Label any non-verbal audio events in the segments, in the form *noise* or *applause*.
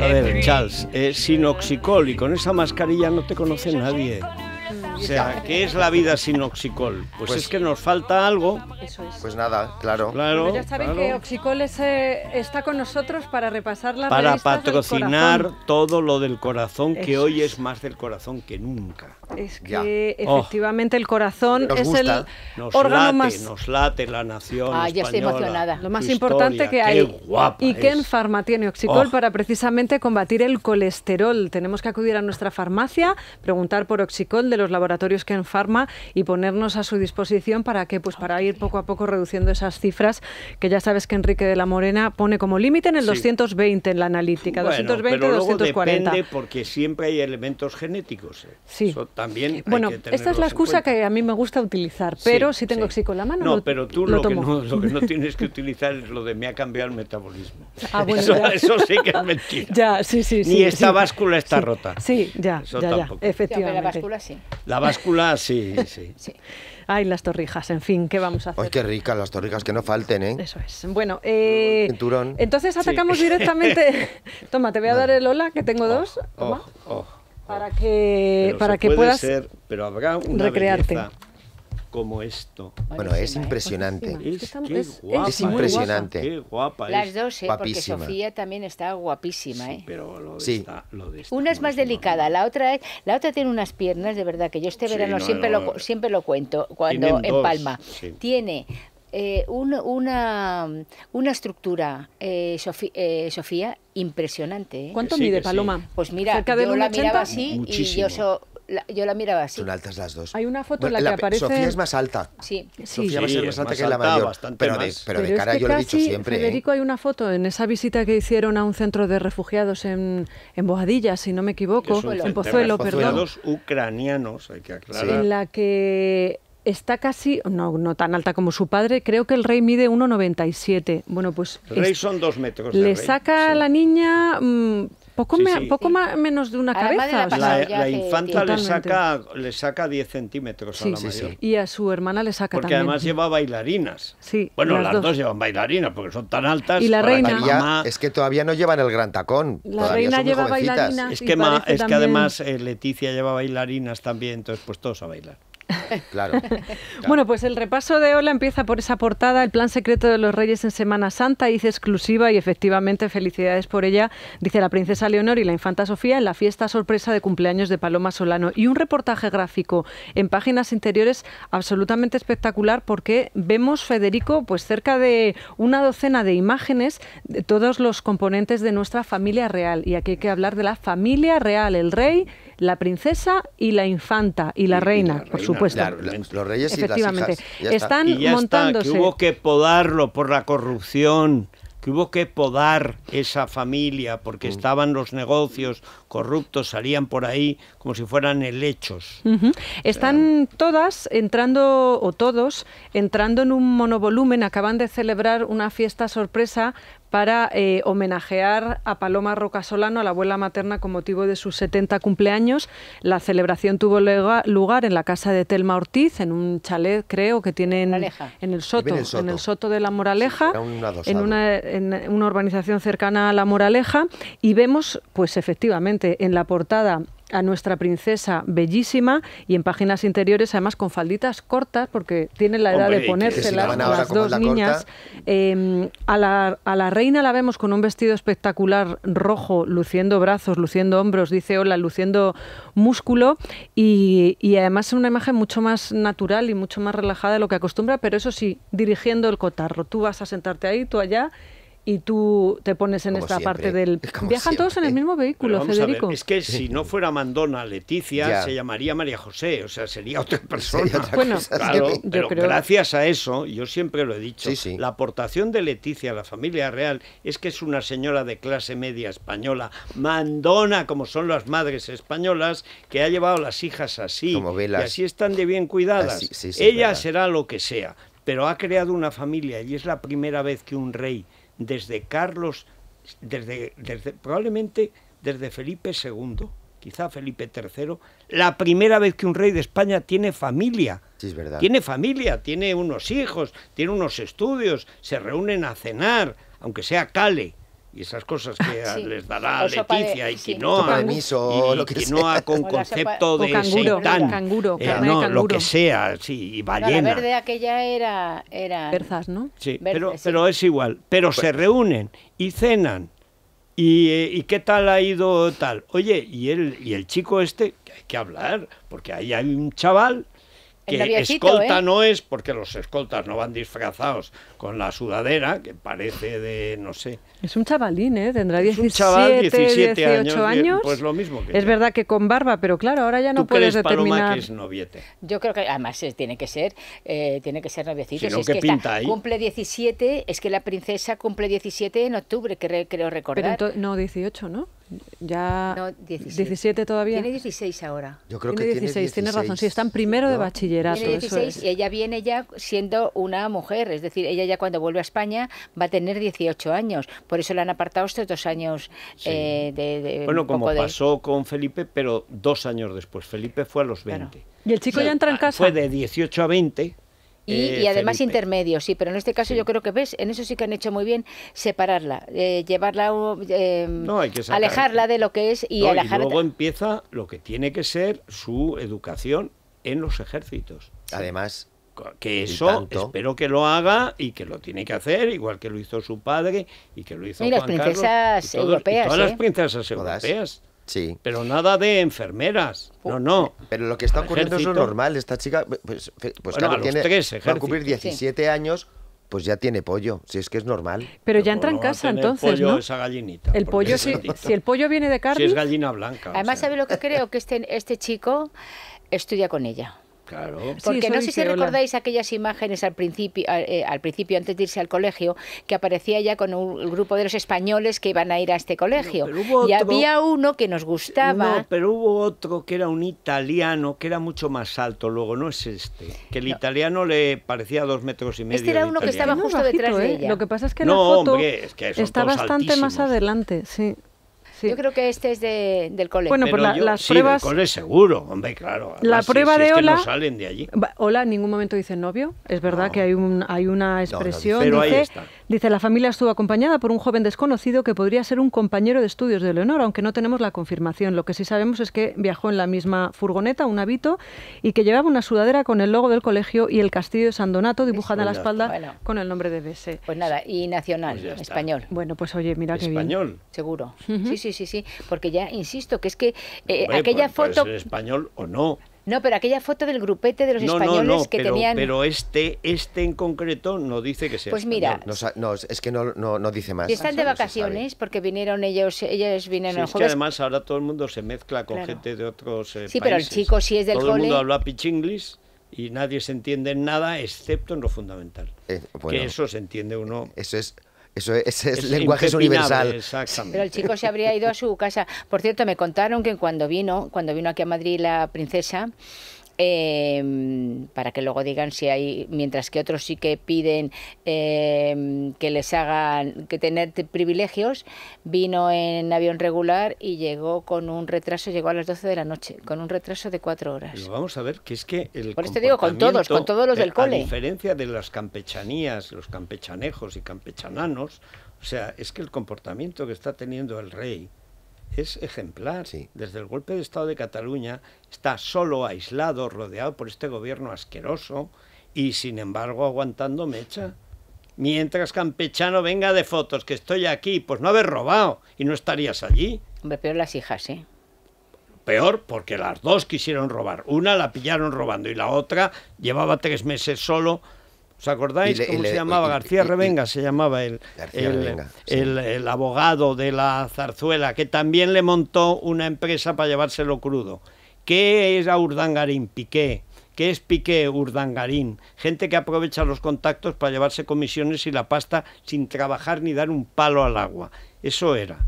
A ver, Charles, es eh, sin y con esa mascarilla no te conoce nadie. O sea, ¿qué es la vida sin oxicol? Pues, pues es que nos falta algo. Pues nada, claro. ya saben que oxicol eh, está con nosotros para repasar la Para patrocinar todo lo del corazón, que hoy es más del corazón que nunca. Es que oh. efectivamente el corazón es el órgano más... Nos late la nación Ah, ya estoy emocionada. Lo más importante que hay. y que en Farma tiene Oxicol oh. para precisamente combatir el colesterol. Tenemos que acudir a nuestra farmacia, preguntar por Oxicol de los laboratorios que en Farma y ponernos a su disposición para que, pues para ir poco a poco reduciendo esas cifras que ya sabes que Enrique de la Morena pone como límite en el 220 en la analítica, bueno, 220 pero luego 240. Depende porque siempre hay elementos genéticos. ¿eh? Sí. Bueno, esta es la excusa que a mí me gusta utilizar, pero si tengo sí. con la mano. No, pero tú lo, que no, lo, que no, *laughs* tienes que utilizar es lo de me ha cambiado el metabolismo. Ah, eso, sí que es mentira. Ya, sí, sí, Ni esta báscula está rota. Sí, ya, ya, efectivamente. la báscula sí. La báscula *laughs* sí, sí. Ay, las torrijas, en fin, ¿qué vamos a hacer? Ay, qué ricas las torrijas, que no falten, ¿eh? Eso es. Bueno, eh, entonces atacamos directamente. *laughs* Toma, te voy a dar el hola, que tengo dos. Ojo, para que para que puedas pero recrearte como esto. Bueno, es impresionante. Es, impresionante. Las dos, ¿eh? porque Sofía también está guapísima. Sí, ¿eh? pero lo Una es más delicada, la otra es, la otra tiene unas piernas, de verdad, que yo este verano siempre, lo, cuento, cuando en Palma. Tiene eh, un, una, una, estructura, eh, eh Sofía, impresionante. ¿eh? ¿Cuánto mide, Paloma? Pues mira, yo la miraba así y yo, la, yo la miraba así. Son altas las dos. Hay una foto en la, que aparece... Sofía es más alta. Sí. sí. Sofía va a ser más alta más que la mayor. Pero de, pero, de, cara yo lo he dicho siempre. ¿eh? Federico, hay una foto en esa visita que hicieron a un centro de refugiados en, en Bojadilla, si no me equivoco, en Pozuelo, perdón. ucranianos, hay que aclarar. En la que está casi, no, no tan alta como su padre, creo que el rey mide 1,97. Bueno, pues... El rey son dos metros. Le saca a la niña... Mm, poco, menos de una cabeza. la, infanta le saca, le saca 10 centímetros a la mayor. Y a su hermana le saca también. Porque además lleva bailarinas. Sí, bueno, las, dos. llevan bailarinas porque son tan altas. Y la reina. Es que todavía no llevan el gran tacón. La reina lleva bailarinas. Es que, además eh, Leticia lleva bailarinas también, entonces pues todos a bailar. *laughs* Claro, *laughs* Bueno, pues el repaso de Ola empieza por esa portada, el plan secreto de los reyes en Semana Santa, dice exclusiva y efectivamente felicidades por ella, dice la princesa Leonor y la infanta Sofía en la fiesta sorpresa de cumpleaños de Paloma Solano. Y un reportaje gráfico en páginas interiores absolutamente espectacular porque vemos, Federico, pues cerca de una docena de imágenes de todos los componentes de nuestra familia real. Y aquí hay que hablar de la familia real, el rey, la princesa y la infanta y la, reina, por supuesto. los reyes Efectivamente. y las Ya Están y montándose. que hubo que podarlo por la corrupción que hubo que podar esa familia porque mm. estaban los negocios corruptos, salían por ahí como si fueran helechos. Están todas entrando, o todos, entrando en un monovolumen, acaban de celebrar una fiesta sorpresa para eh, homenajear a Paloma Rocasolano, a la abuela materna, con motivo de sus 70 cumpleaños. La celebración tuvo lugar en la casa de Telma Ortiz, en un chalet, creo, que tiene en, el, soto, en el Soto de la Moraleja, en, una, en una urbanización cercana a la Moraleja. Y vemos, pues efectivamente, en la portada a nuestra princesa bellísima y en páginas interiores además con falditas cortas porque tiene la edad de ponérselas las dos niñas. Em, a, la, reina la vemos con un vestido espectacular rojo, luciendo brazos, luciendo hombros, dice hola, luciendo músculo y, y además es una imagen mucho más natural y mucho más relajada de lo que acostumbra, pero eso sí, dirigiendo el cotarro. Tú vas a sentarte ahí, tú allá y tú te pones en esta parte del... Viajan todos en el mismo vehículo, Federico. es que si no fuera Mandona Leticia, se llamaría María José, o sea, sería otra persona. bueno, pero gracias a eso, yo siempre lo he dicho, la aportación de Leticia a la familia real es que es una señora de clase media española, Mandona, como son las madres españolas, que ha llevado a las hijas así, y así están de bien cuidadas. Ella será lo que sea, pero ha creado una familia y es la primera vez que un rey desde Carlos, desde, probablemente desde Felipe II, quizá Felipe III, la primera vez que un rey de España tiene familia. Tiene familia, tiene unos hijos, tiene unos estudios, se reúnen a cenar, aunque sea cale y esas cosas que *laughs* ah, les dará Leticia y quinoa, y, lo que quinoa *laughs* con concepto de canguro, lo que sea, sí, y ballena. la verde aquella era... ¿no? Sí, pero, pero es igual, pero se pues- reúnen y cenan. Eh, y, qué tal ha ido tal? Oye, y el, y el chico este, hay que hablar, porque ahí hay un chaval que escolta ¿eh? no es, porque los escoltas no van disfrazados con la sudadera, que parece de, no sé, es un chavalín, ¿eh? Tendrá 17, chaval, 17 18 años. Pues lo mismo Es verdad que con barba, pero claro, ahora ya no ¿Tú puedes crees, determinar. Paloma, que es noviete? Yo creo que además tiene que ser, eh, tiene que ser Si que pinta ahí? Cumple 17, es que la princesa cumple 17 en octubre, creo, creo recordar. Pero no, 18, ¿no? Ya 17. todavía. Tiene 16 ahora. Yo creo que tiene 16. Tienes razón, sí, está en primero de bachillerato. Tiene 16 y ella viene ya siendo una mujer, es decir, ella ya cuando vuelve a España va a tener 18 años. Por eso le han apartado estos dos años eh, de, Bueno, como pasó con Felipe, pero dos años después. Felipe fue a los 20. ¿Y el chico ya entra en ah, casa? Fue de 18 a 20. Eh, y, además intermedio, sí, pero en este caso yo creo que ves, en eso sí que han hecho muy bien separarla, eh, llevarla, eh, alejarla de lo que es y alejarla. Y luego empieza lo que tiene que ser su educación en los ejércitos. Además, que eso espero que lo haga y que lo tiene que hacer, igual que lo hizo su padre y que lo hizo las princesas europeas. todas las ¿eh? princesas europeas. Sí. Pero nada de enfermeras. No, no. Pero lo que está ocurriendo es lo normal. Esta chica, pues, pues, pues va a cumplir 17 años, pues ya tiene pollo, si es que es normal. Pero ya entra en casa entonces, pollo, Esa gallinita. El pollo, si, el pollo viene de carne. Si es gallina blanca. Además, ¿sabe lo que creo? Que este, este chico estudia con ella. Porque no sé si recordáis aquellas imágenes al principio, eh, eh, al principio antes de irse al colegio, que aparecía ya con un, grupo de los españoles que iban a ir a este colegio. y había uno que nos gustaba. pero hubo otro que era un italiano, que era mucho más alto luego, no es este. Que el italiano le parecía dos metros y medio. Este era uno que estaba justo detrás de ¿eh? ella. Lo que pasa es que la foto está bastante más adelante, sí. Yo creo que este es de, del cole. Bueno, pero pues las sí, pruebas. Del seguro, hombre, claro. la prueba de si es Que salen de allí. en ningún momento dice novio. Es verdad que hay, un, hay una expresión. dice, dice: la familia estuvo acompañada por un joven desconocido que podría ser un compañero de estudios de Leonor, aunque no tenemos la confirmación. Lo que sí sabemos es que viajó en la misma furgoneta, un hábito, y que llevaba una sudadera con el logo del colegio y el castillo de San Donato dibujada en la pues espalda con el nombre de BS. Pues nada, y nacional, pues español. Bueno, pues oye, mira qué bien. Español. Seguro. Sí, sí sí, sí, sí, porque ya insisto que es que eh, aquella foto. español o no. No, pero aquella foto del grupete de los españoles que pero, tenían. Pero este, este en concreto no dice que sea. Pues mira. es que no, dice más. Y están de vacaciones porque vinieron ellos, ellos vinieron sí, Es que además ahora todo el mundo se mezcla con gente de otros países. Eh, sí, pero el chico sí es del cole. Todo el mundo habla pichinglis y nadie se entiende nada excepto en lo fundamental. Eh, que eso se entiende uno. Eso es eso es, ese es, lenguaje universal. Pero el chico se habría ido a su casa. Por cierto, me contaron que cuando vino, cuando vino aquí a Madrid la princesa, eh, para que luego digan si hay, mientras que otros sí que piden em, que les hagan, que tener privilegios, vino en avión regular y llegó con un retraso, llegó a las 12 de la noche, con un retraso de cuatro horas. vamos a ver que es que el Por esto digo, con todos, con todos los del eh, cole. A diferencia de las campechanías, los campechanejos y campechananos, o sea, es que el comportamiento que está teniendo el rey, es ejemplar. Sí. Desde el golpe de Estado de Cataluña está solo, aislado, rodeado por este gobierno asqueroso y sin embargo aguantando mecha. Mientras Campechano venga de fotos que estoy aquí, pues no haber robado y no estarías allí. Hombre, peor las hijas, ¿eh? Peor porque las dos quisieron robar. Una la pillaron robando y la otra llevaba tres meses solo ¿Os acordáis cómo se llamaba? García Revenga se llamaba el, el, abogado de la zarzuela, que también le montó una empresa para llevárselo crudo. ¿Qué era Urdangarín? Piqué. ¿Qué es Piqué Urdangarín? Gente que aprovecha los contactos para llevarse comisiones y la pasta sin trabajar ni dar un palo al agua. Eso era.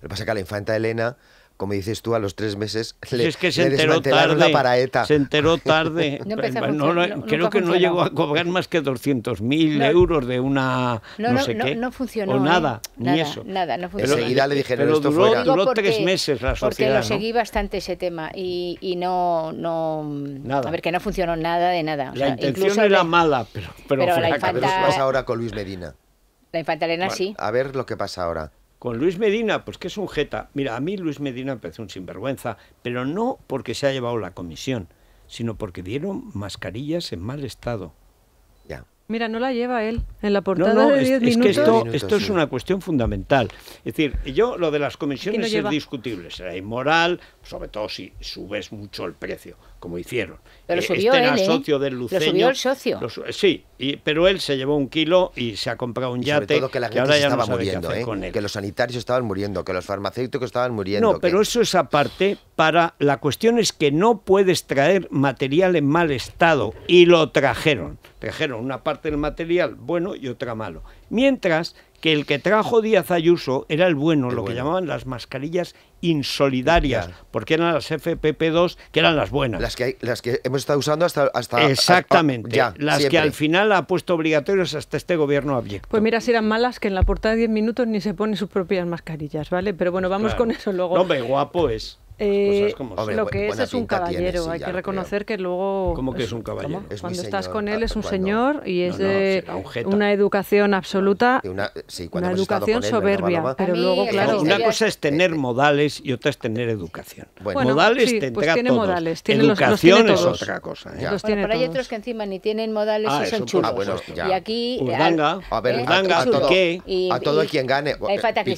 Lo que pasa es que la infanta Elena como dices tú, a los tres meses *laughs* le, es que se enteró tarde, la paraeta. Se enteró tarde. *laughs* No creo que no llegó a cobrar más que 200.000 euros de una no, sé qué. No, funcionó. O ¿eh? nada, ni nada, eso. Nada, no funcionó. Enseguida le dijeron pero esto duró, fuera. Duró no. tres meses la sociedad. Porque lo seguí bastante ese tema y, y no, no... A ver, que no funcionó nada de nada. la intención era mala, pero, pero, la a ver, qué pasa ahora con Luis Medina. La infanta Elena sí. A ver lo que pasa ahora. Con Luis Medina, pues que es un jeta. Mira, a mí Luis Medina me parece un sinvergüenza, pero no porque se ha llevado la comisión, sino porque dieron mascarillas en mal estado. Mira, no la lleva él en la portada Es que esto, es una cuestión fundamental. Es decir, yo lo de las comisiones es discutible, será inmoral, sobre todo si subes mucho el precio como hicieron. Pero eh, este ¿eh? socio del el socio. sí, pero él se llevó un kilo y se ha comprado un yate. que ahora estaba muriendo, que los sanitarios estaban muriendo, que los farmacéuticos estaban muriendo. No, pero eso es aparte. Para la cuestión es que no puedes traer material en mal estado y lo trajeron. Trajeron una parte del material bueno y otra malo. Mientras que el que trajo Díaz Ayuso era el bueno, lo que llamaban las mascarillas insolidarias, porque eran las FPP2 que eran las buenas. Las que, las que hemos estado usando hasta... hasta Exactamente, ya, las que al final ha puesto obligatorios hasta este gobierno abierto. Pues mira, si eran malas, que en la portada de 10 minutos ni se ponen sus propias mascarillas, ¿vale? Pero bueno, vamos con eso luego. No, hombre, guapo es. Eh, lo que es es un caballero, hay que reconocer que luego... Pues, cuando estás con él es un señor y es de una educación absoluta, una, educación soberbia. pero luego, claro... Una cosa es tener modales y otra es tener educación. Bueno, modales te tendrá pues tiene todos. modales, tiene educación los, es otra cosa. Los ¿eh? pero hay otros que encima ni tienen modales ah, y son chulos. y aquí... Eh, a a todo quien gane.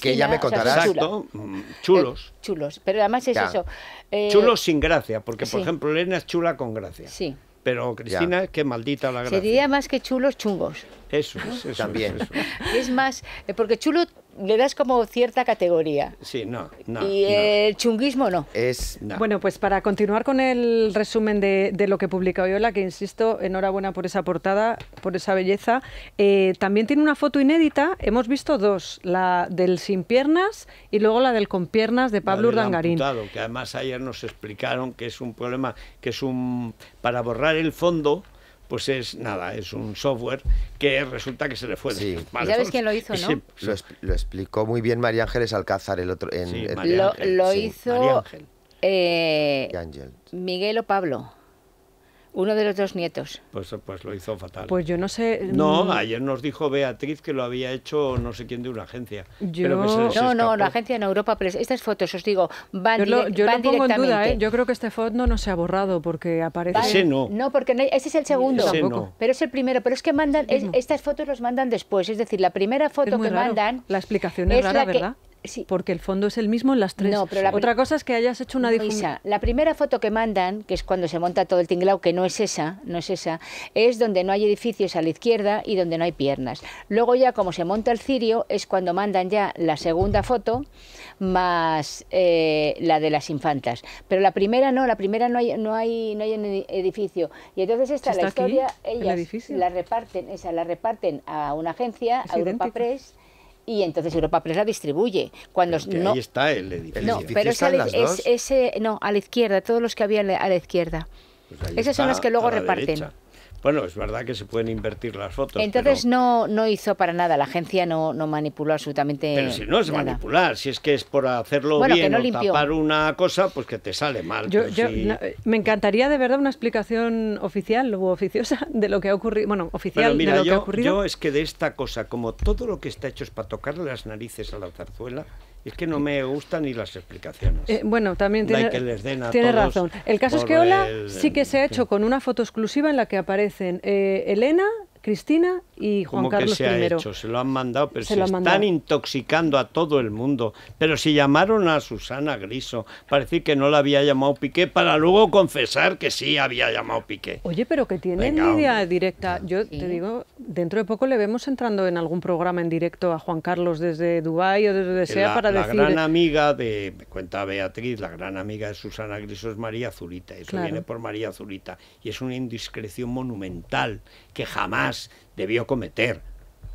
que ya me contarás. Mm, chulos chulos. Pero además es eso. Eh, chulos sin gracia, porque por ejemplo Elena es chula con gracia. Sí. Pero Cristina, es qué maldita la gracia. Sería más que chulos, chungos. Eso es, eso También. *laughs* es más, eh, porque chulo le das como cierta categoría. Sí, no, Y el chunguismo no. Es, Bueno, pues para continuar con el resumen de, lo que publica Oyola, que insisto, enhorabuena por esa portada, por esa belleza, eh, también tiene una foto inédita, hemos visto dos, la del sin piernas y luego la del con piernas de Pablo Urdangarín. que además ayer nos explicaron que es un problema, que es un... para borrar el fondo pues es nada, es un software que resulta que se le fue sí. quién lo hizo, no? Lo, explicó muy bien María Ángeles Alcázar el otro en, Lo, hizo Miguel o Pablo. Uno de los dos nietos. Pues, pues, lo hizo fatal. Pues yo no sé. No, mm, ayer nos dijo Beatriz que lo había hecho no sé quién de una agencia. Yo... que no, no, la agencia en Europa, pero estas fotos, os digo, van, yo yo pongo En duda, ¿eh? Yo creo que este foto no se ha borrado porque aparece. Ese no. No, porque ese es el segundo. Ese Pero es el primero. Pero es que mandan, estas fotos los mandan después. Es decir, la primera foto que raro. mandan. La explicación es, rara, ¿verdad? Porque el fondo es el mismo en las tres. Otra cosa es que hayas hecho una difusión. La primera foto que mandan, que es cuando se monta todo el tinglao, que no es esa, no es esa, es donde no hay edificios a la izquierda y donde no hay piernas. Luego ya como se monta el cirio es cuando mandan ya la segunda foto más eh, la de las infantas. Pero la primera no, la primera no hay, no hay, no hay edificio. Y entonces esta la historia, ellas la reparten, esa la reparten a una agencia, a Europa Press y entonces Europa Press la distribuye. Cuando pero no, ahí está el edificio. No, pero ese no, a la izquierda, todos los que había a la izquierda. esas pues Esos son los que luego reparten. Bueno, es verdad que se pueden invertir las fotos. Entonces no, no hizo para nada, la agencia no, manipuló absolutamente Pero si no es manipular, si es que es por hacerlo bien o tapar una cosa, pues que te sale mal. me encantaría de verdad una explicación oficial o oficiosa *laughs* de lo que ha ocurrido. Bueno, oficial mira, lo que ha ocurrido. Yo es que de esta cosa, como todo lo que está hecho es para tocar las narices a la zarzuela, es que no me gustan ni las explicaciones. Eh, bueno, también tiene, razón. El caso es que hola sí que se ha hecho con una foto exclusiva en la que aparecen eh, Elena Cristina y Juan Carlos que se Se lo han mandado, pero se, están intoxicando a todo el mundo. Pero si llamaron a Susana Griso, parece que no la había llamado Piqué, para luego confesar que sí había llamado Piqué. Oye, pero que tienen línea directa. Yo te digo, dentro de poco le vemos entrando en algún programa en directo a Juan Carlos desde Dubái o desde donde sea para decir... La gran amiga de, me cuenta Beatriz, la gran amiga de Susana Griso es María Zurita. Eso viene por María Zurita. Y es una indiscreción monumental que jamás debió cometer,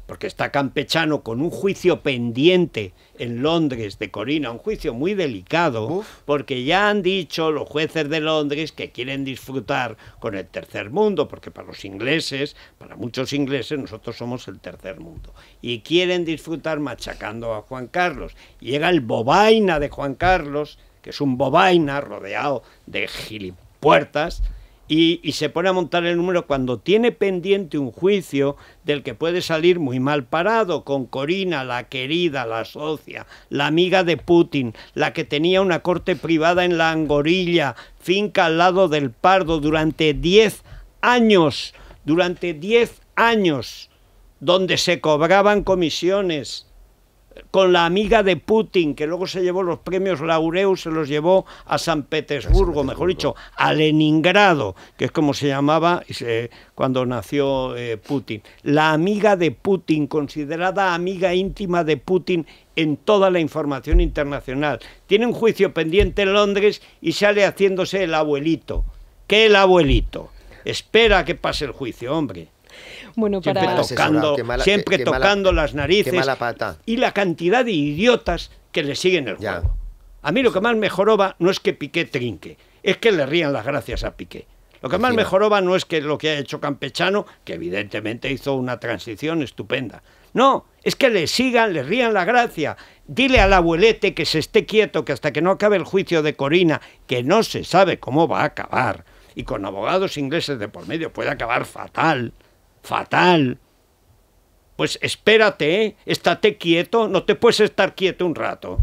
porque está campechano con un juicio pendiente en Londres de Corina, un juicio muy delicado, porque ya han dicho los jueces de Londres que quieren disfrutar con el tercer mundo, porque para los ingleses, para muchos ingleses, nosotros somos el tercer mundo, y quieren disfrutar machacando a Juan Carlos. Llega el bobaina de Juan Carlos, que es un bobaina rodeado de gilipuertas, y, se pone a montar el número cuando tiene pendiente un juicio del que puede salir muy mal parado, con Corina, la querida, la socia, la amiga de Putin, la que tenía una corte privada en la Angorilla, finca al lado del Pardo, durante 10 años, durante 10 años, donde se cobraban comisiones con la amiga de Putin, que luego se llevó los premios Laureus, se los llevó a San Petersburgo, mejor dicho, a Leningrado, que es como se llamaba cuando nació eh, Putin. La amiga de Putin, considerada amiga íntima de Putin en toda la información internacional. Tiene un juicio pendiente en Londres y sale haciéndose el abuelito. ¿Qué el abuelito? Espera que pase el juicio, hombre. Bueno, para... Siempre tocando, siempre tocando las narices. Y la cantidad de idiotas que le siguen el juego. A mí lo que más me no es que Piqué trinque, es que le rían las gracias a Piqué. Lo que más me no es que lo que ha hecho Campechano, que evidentemente hizo una transición estupenda. No, es que le sigan, le rían la gracia. Dile al abuelete que se esté quieto, que hasta que no acabe el juicio de Corina, que no se sabe cómo va a acabar, y con abogados ingleses de por medio puede acabar fatal fatal. Pues espérate, ¿eh? estate quieto, no te puedes estar quieto un rato.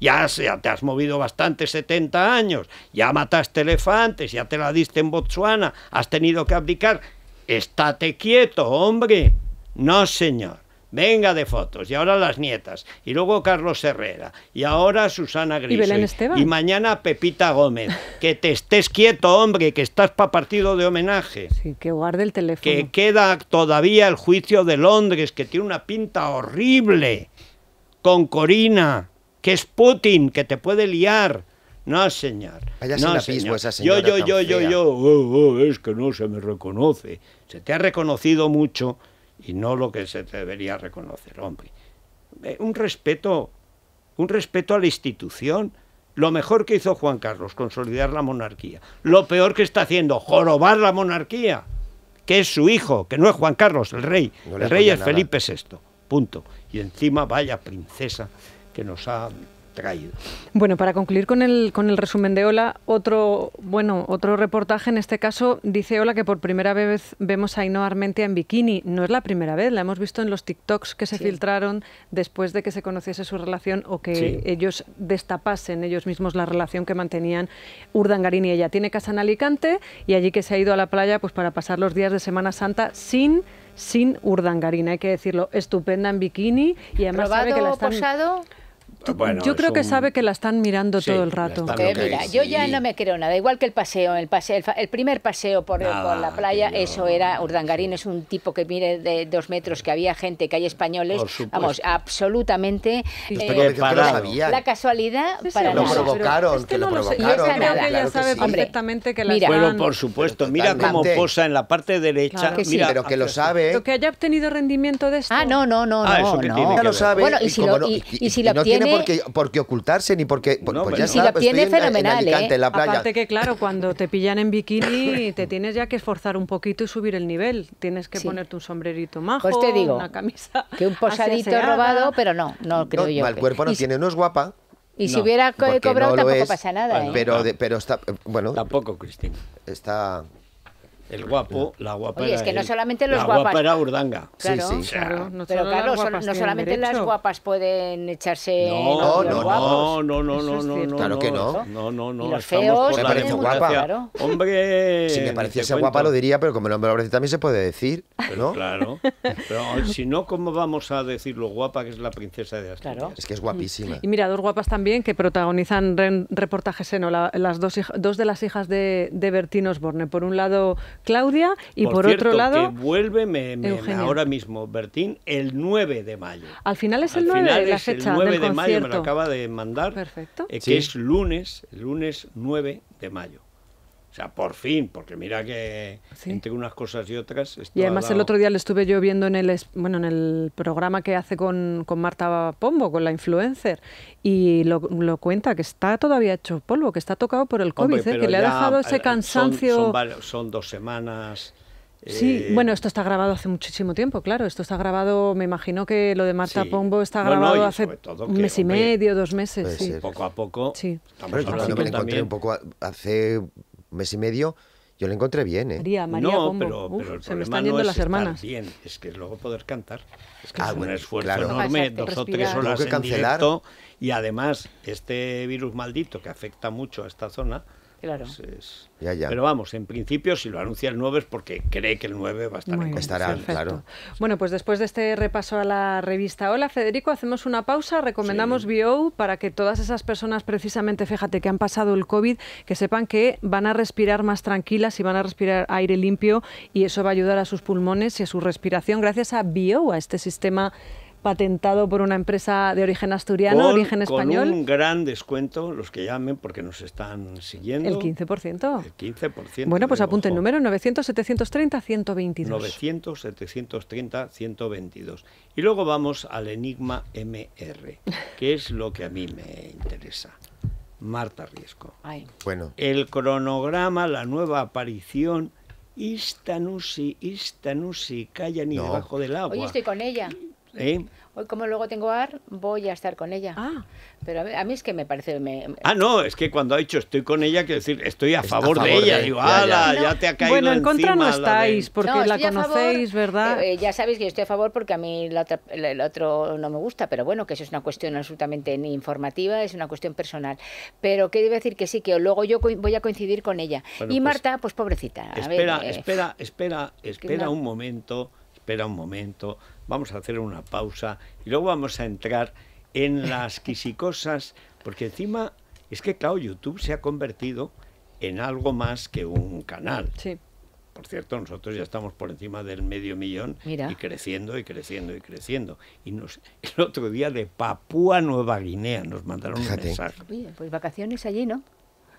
Ya, sea, te has movido bastante 70 años, ya mataste elefantes, ya te la diste en Botsuana, has tenido que abdicar. Estate quieto, hombre. No, señor. Venga de fotos. Y ahora las nietas. Y luego Carlos Herrera. Y ahora Susana Gris Y, mañana Pepita Gómez. Que te estés quieto, hombre, que estás para partido de homenaje. Sí, que guarde el teléfono. Que queda todavía el juicio de Londres, que tiene una pinta horrible. Con Corina, que es Putin, que te puede liar. No, señor. Vaya no, señor. yo, yo, yo, yo, yo, oh, oh, es que no se me reconoce. Se te ha reconocido mucho y no lo que se debería reconocer, hombre. Eh, un respeto, un respeto a la institución. Lo mejor que hizo Juan Carlos, consolidar la monarquía. Lo peor que está haciendo, jorobar la monarquía, que es su hijo, que no es Juan Carlos, el rey. el rey es Felipe VI. Punto. Y encima, vaya princesa que nos ha bueno, para concluir con el, con el resumen de Ola, otro, bueno, otro reportaje, en este caso, dice Ola que por primera vez vemos a Ainhoa Armentia en bikini. No es la primera vez, la hemos visto en los TikToks que se filtraron después de que se conociese su relación o que ellos destapasen ellos mismos la relación que mantenían Urdangarín y ella. Tiene casa en Alicante y allí que se ha ido a la playa pues, para pasar los días de Semana Santa sin sin hay que decirlo, estupenda en bikini y además sabe que la Ah, yo creo que sabe que la están mirando todo el rato. yo ya no me creo nada. Igual que el paseo, el paseo, el, primer paseo por, la playa, eso era Urdangarín es un tipo que mire de dos metros, que había gente, que hay españoles, vamos, absolutamente. Eh, la, casualidad para lo provocaron, que, lo provocaron. Yo creo que ya sabe perfectamente que la mira, Bueno, por supuesto, mira cómo posa en la parte derecha. Mira, pero que lo sabe. Lo ¿eh? que haya obtenido rendimiento de ah, esto. Ah, no, no, no, ah, no, lo Bueno, y si lo obtiene porque ocultarse ni porque si pues la pues tiene fenomenal, ¿eh? Aparte que claro, cuando te pillan en bikini *laughs* te tienes ya que esforzar un poquito y subir el nivel. Tienes que ponerte un sombrerito pues majo, pues te digo, una camisa. Que un posadito robado, pero no, no creo yo. El cuerpo no tiene, no es guapa. Y si hubiera cobrado tampoco pasa nada. ¿eh? Pero, pero está. Bueno. Tampoco, Cristina. Está el guapo, la guapa Oye, es que no solamente los la guapa era Urdanga. sí, sí. Claro, pero claro, no solamente las guapas pueden echarse no, no, no, no, no, no, Claro que no. No, no, no. los feos me parece guapa. Hombre, si me pareciese guapa lo diría, pero como el hombre lo parece también se puede decir, ¿no? Claro. Pero si no cómo vamos a decir lo guapa que es la princesa de Asturias? Es que es guapísima. Y mira, dos guapas también que protagonizan reportajes en las dos dos de las hijas de de Bertín Osborne. Por un lado Claudia y por, cierto, otro lado... Que vuelve ahora mismo, Bertín, el 9 de mayo. Al final es el 9 la fecha El 9 de mayo me lo acaba de mandar, Perfecto. Eh, que es lunes, lunes 9 de mayo. O sea, por fin, porque mira que entre unas cosas y otras... y además el otro día le estuve yo viendo en el, bueno, en el programa que hace con, Marta Pombo, con la influencer, y lo, cuenta, que está todavía hecho polvo, que está tocado por el COVID, ¿eh? que le ha dejado ese eh, cansancio... Son, dos semanas... Sí, eh, bueno, esto está grabado hace muchísimo tiempo, claro. Esto está grabado, me imagino que lo de Marta Pombo está grabado hace un mes y medio, dos meses. Sí. Poco a poco. Sí. un poco hace un mes y medio, yo le encontré bien, ¿eh? María, María, no, pero, pero el se me están yendo no es las hermanas. Bien, es que luego poder cantar. Es que ah, es un esfuerzo enorme, dos o tres horas en Y además, este virus maldito que afecta mucho a esta zona, Claro. Pero vamos, en principio, si lo anuncia el 9 es porque cree que el 9 va a estar Estará, claro. Bueno, pues después de este repaso a la revista Hola, Federico, hacemos una pausa. Recomendamos Bio para que todas esas personas, precisamente, fíjate, que han pasado el COVID, que sepan que van a respirar más tranquilas y van a respirar aire limpio y eso va a ayudar a sus pulmones y a su respiración gracias a Bio, a este sistema patentado por una empresa de origen asturiano, origen español. Con un gran descuento, los que llamen, porque nos están siguiendo. El 15%. El 15%. Bueno, pues apunte el número, 900-730-122. 900-730-122. Y luego vamos al Enigma MR, que es lo que a mí me interesa. Marta Riesco. Bueno. El cronograma, la nueva aparición... Istanusi, Istanusi, callan ni debajo del agua. Hoy estoy con ella. Hoy como luego tengo AR, voy a estar con ella. Ah. Pero a mí, es que me parece... Ah, no, es que cuando ha dicho estoy con ella, quiero decir, estoy a, favor, de ella. Digo, ya, te ha caído Bueno, en contra no estáis, porque la conocéis, ¿verdad? Eh, eh, ya sabéis que yo estoy a favor porque a mí el otro no me gusta, pero bueno, que eso es una cuestión absolutamente informativa, es una cuestión personal. Pero qué debe decir que sí, que luego yo voy a coincidir con ella. y pues Marta, pues pobrecita. Eh, espera, espera, espera, espera, un momento, espera un momento vamos a hacer una pausa y luego vamos a entrar en las quisicosas, porque encima es que, claro, YouTube se ha convertido en algo más que un canal. Sí. Por cierto, nosotros ya estamos por encima del medio millón y creciendo y creciendo y creciendo. Y nos, el otro día de Papúa Nueva Guinea nos mandaron un mensaje. pues vacaciones allí, ¿no?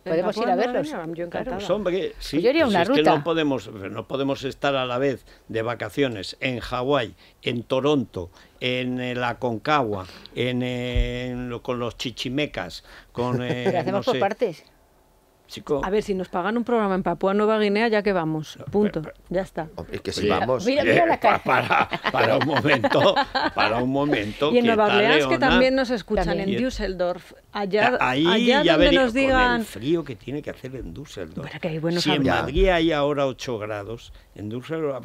Podemos ir a verlos. Yo hombre, pues sí, que no podemos, no podemos estar a la vez de vacaciones en Hawái, en Toronto, en eh, la Concagua, en, eh, con los chichimecas, con... *laughs* Eh, hacemos por partes. A ver, si nos pagan un programa en Papúa Nueva Guinea, ya que vamos. Punto. ya está. Es que si vamos. Mira, eh, la *laughs* Para, un momento. Para un momento. Y en Nueva Orleans, que también nos escuchan, en Düsseldorf. Allá, allá donde nos digan. el frío que tiene que hacer en Düsseldorf. que hay buenos si en Madrid hay ahora 8 grados, en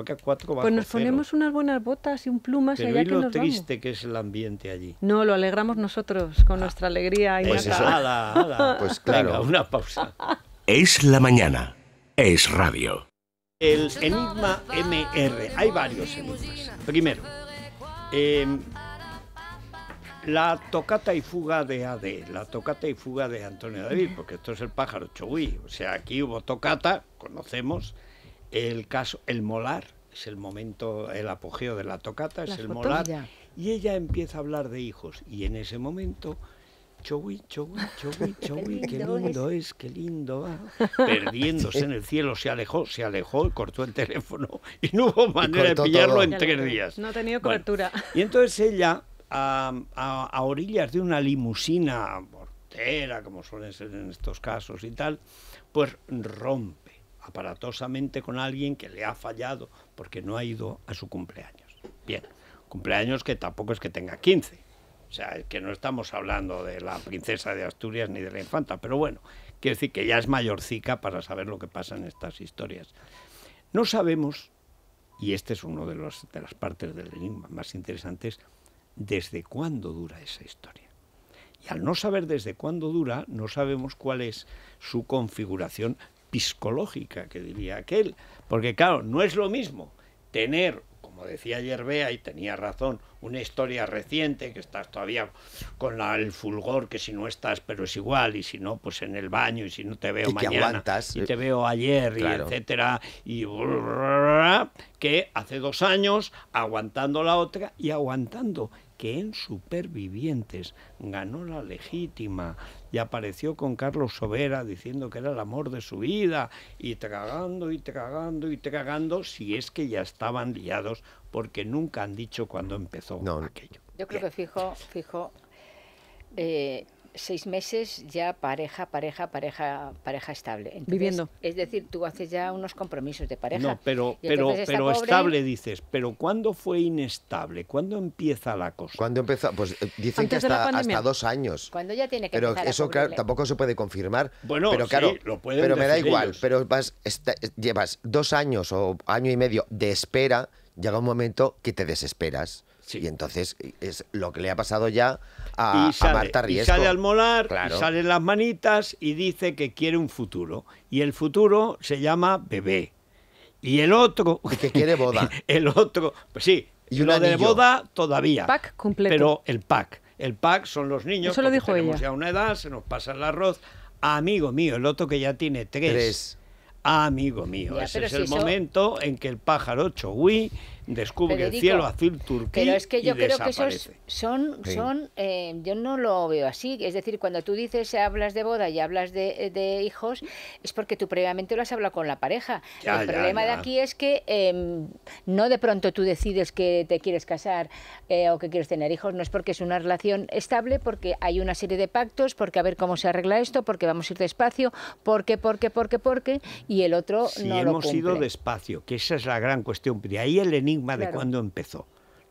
acá cuatro Pues nos ponemos unas buenas botas y un plumas Pero allá y que lo triste que es el ambiente allí. No, lo alegramos nosotros con ah, nuestra alegría. Y pues, nada, *laughs* pues claro. una pausa. Es la mañana. Es radio. El enigma MR. Hay varios enigmas. Primero, em, la tocata y fuga de AD, la tocata y fuga de Antonio David, porque esto es el pájaro Chowí. O sea, aquí hubo tocata, conocemos, el caso, el molar, es el momento, el apogeo de la tocata, es el molar. Y ella empieza a hablar de hijos. Y en ese momento, Chowi, Chowi, Chowi, *laughs* Chowi, qué lindo es, qué lindo *laughs* Perdiéndose en el cielo, se alejó, se alejó, cortó el teléfono *laughs* y no hubo manera de pillarlo en tres días. No ha tenido cobertura. y entonces ella, a, a, a orillas de una limusina portera, como suelen ser en estos casos y tal, pues rompe aparatosamente con alguien que le ha fallado porque no ha ido a su cumpleaños. Bien, cumpleaños que tampoco es que tenga 15. O sea, es que no estamos hablando de la princesa de Asturias ni de la infanta, pero bueno, quiere decir que ya es mayorcica para saber lo que pasa en estas historias. No sabemos, y este es uno de, los, de las partes del enigma más interesantes, desde cuándo dura esa historia. Y al no saber desde cuándo dura, no sabemos cuál es su configuración psicológica que diría aquel. Porque claro, no es lo mismo tener, como decía ayer Bea y tenía razón, una historia reciente, que estás todavía con el fulgor, que si no estás, pero es igual, y si no, pues en el baño, y si no te veo mañana, y eh. te veo ayer, y etcétera, y que hace dos años, aguantando la otra y aguantando que en Supervivientes ganó la legítima y apareció con Carlos Sobera diciendo que era el amor de su vida y tragando y tragando y tragando si es que ya estaban liados porque nunca han dicho cuándo empezó aquello. Yo creo que fijo, fijo. Eh, seis meses ya pareja, pareja, pareja, pareja estable. Viviendo. Es decir, tú haces ya unos compromisos de pareja. No, pero, pero, estable dices. Pero ¿cuándo fue inestable? ¿Cuándo empieza la cosa? ¿Cuándo empezó? Pues eh, dicen que hasta, dos años. Cuando ya tiene que Pero eso tampoco se puede confirmar. Bueno, pero claro, lo pueden Pero me da igual. Pero vas, llevas dos años o año y medio de espera. Llega un momento que te desesperas. Y entonces es lo que le ha pasado ya y sale, al molar, sale y las manitas y dice que quiere un futuro. Y el futuro se llama bebé. Y el otro... que quiere boda. *laughs* El otro, pues sí, y lo de boda todavía. completo. Pero el pack. El pack son los niños. Eso lo dijo tenemos una edad, se nos pasa el arroz. amigo mío, el otro que ya tiene tres. tres. amigo mío, ese es el momento en que el pájaro Chogui descubre el cielo azul turquí. Pero es que yo creo desaparece. que esos son, eh, yo no lo veo así. Es decir, cuando tú dices, eh, hablas de boda y hablas eh, de, hijos, es porque tú previamente lo has hablado con la pareja. el problema de aquí es que em, no de pronto tú decides que te quieres casar o que quieres tener hijos, no es porque es una relación estable, porque hay una serie de pactos, porque a ver cómo se arregla esto, porque vamos a ir despacio, porque, porque, porque, porque, y el otro no lo cumple. hemos ido despacio, que esa es la gran cuestión. y ahí el enigma de cuándo empezó.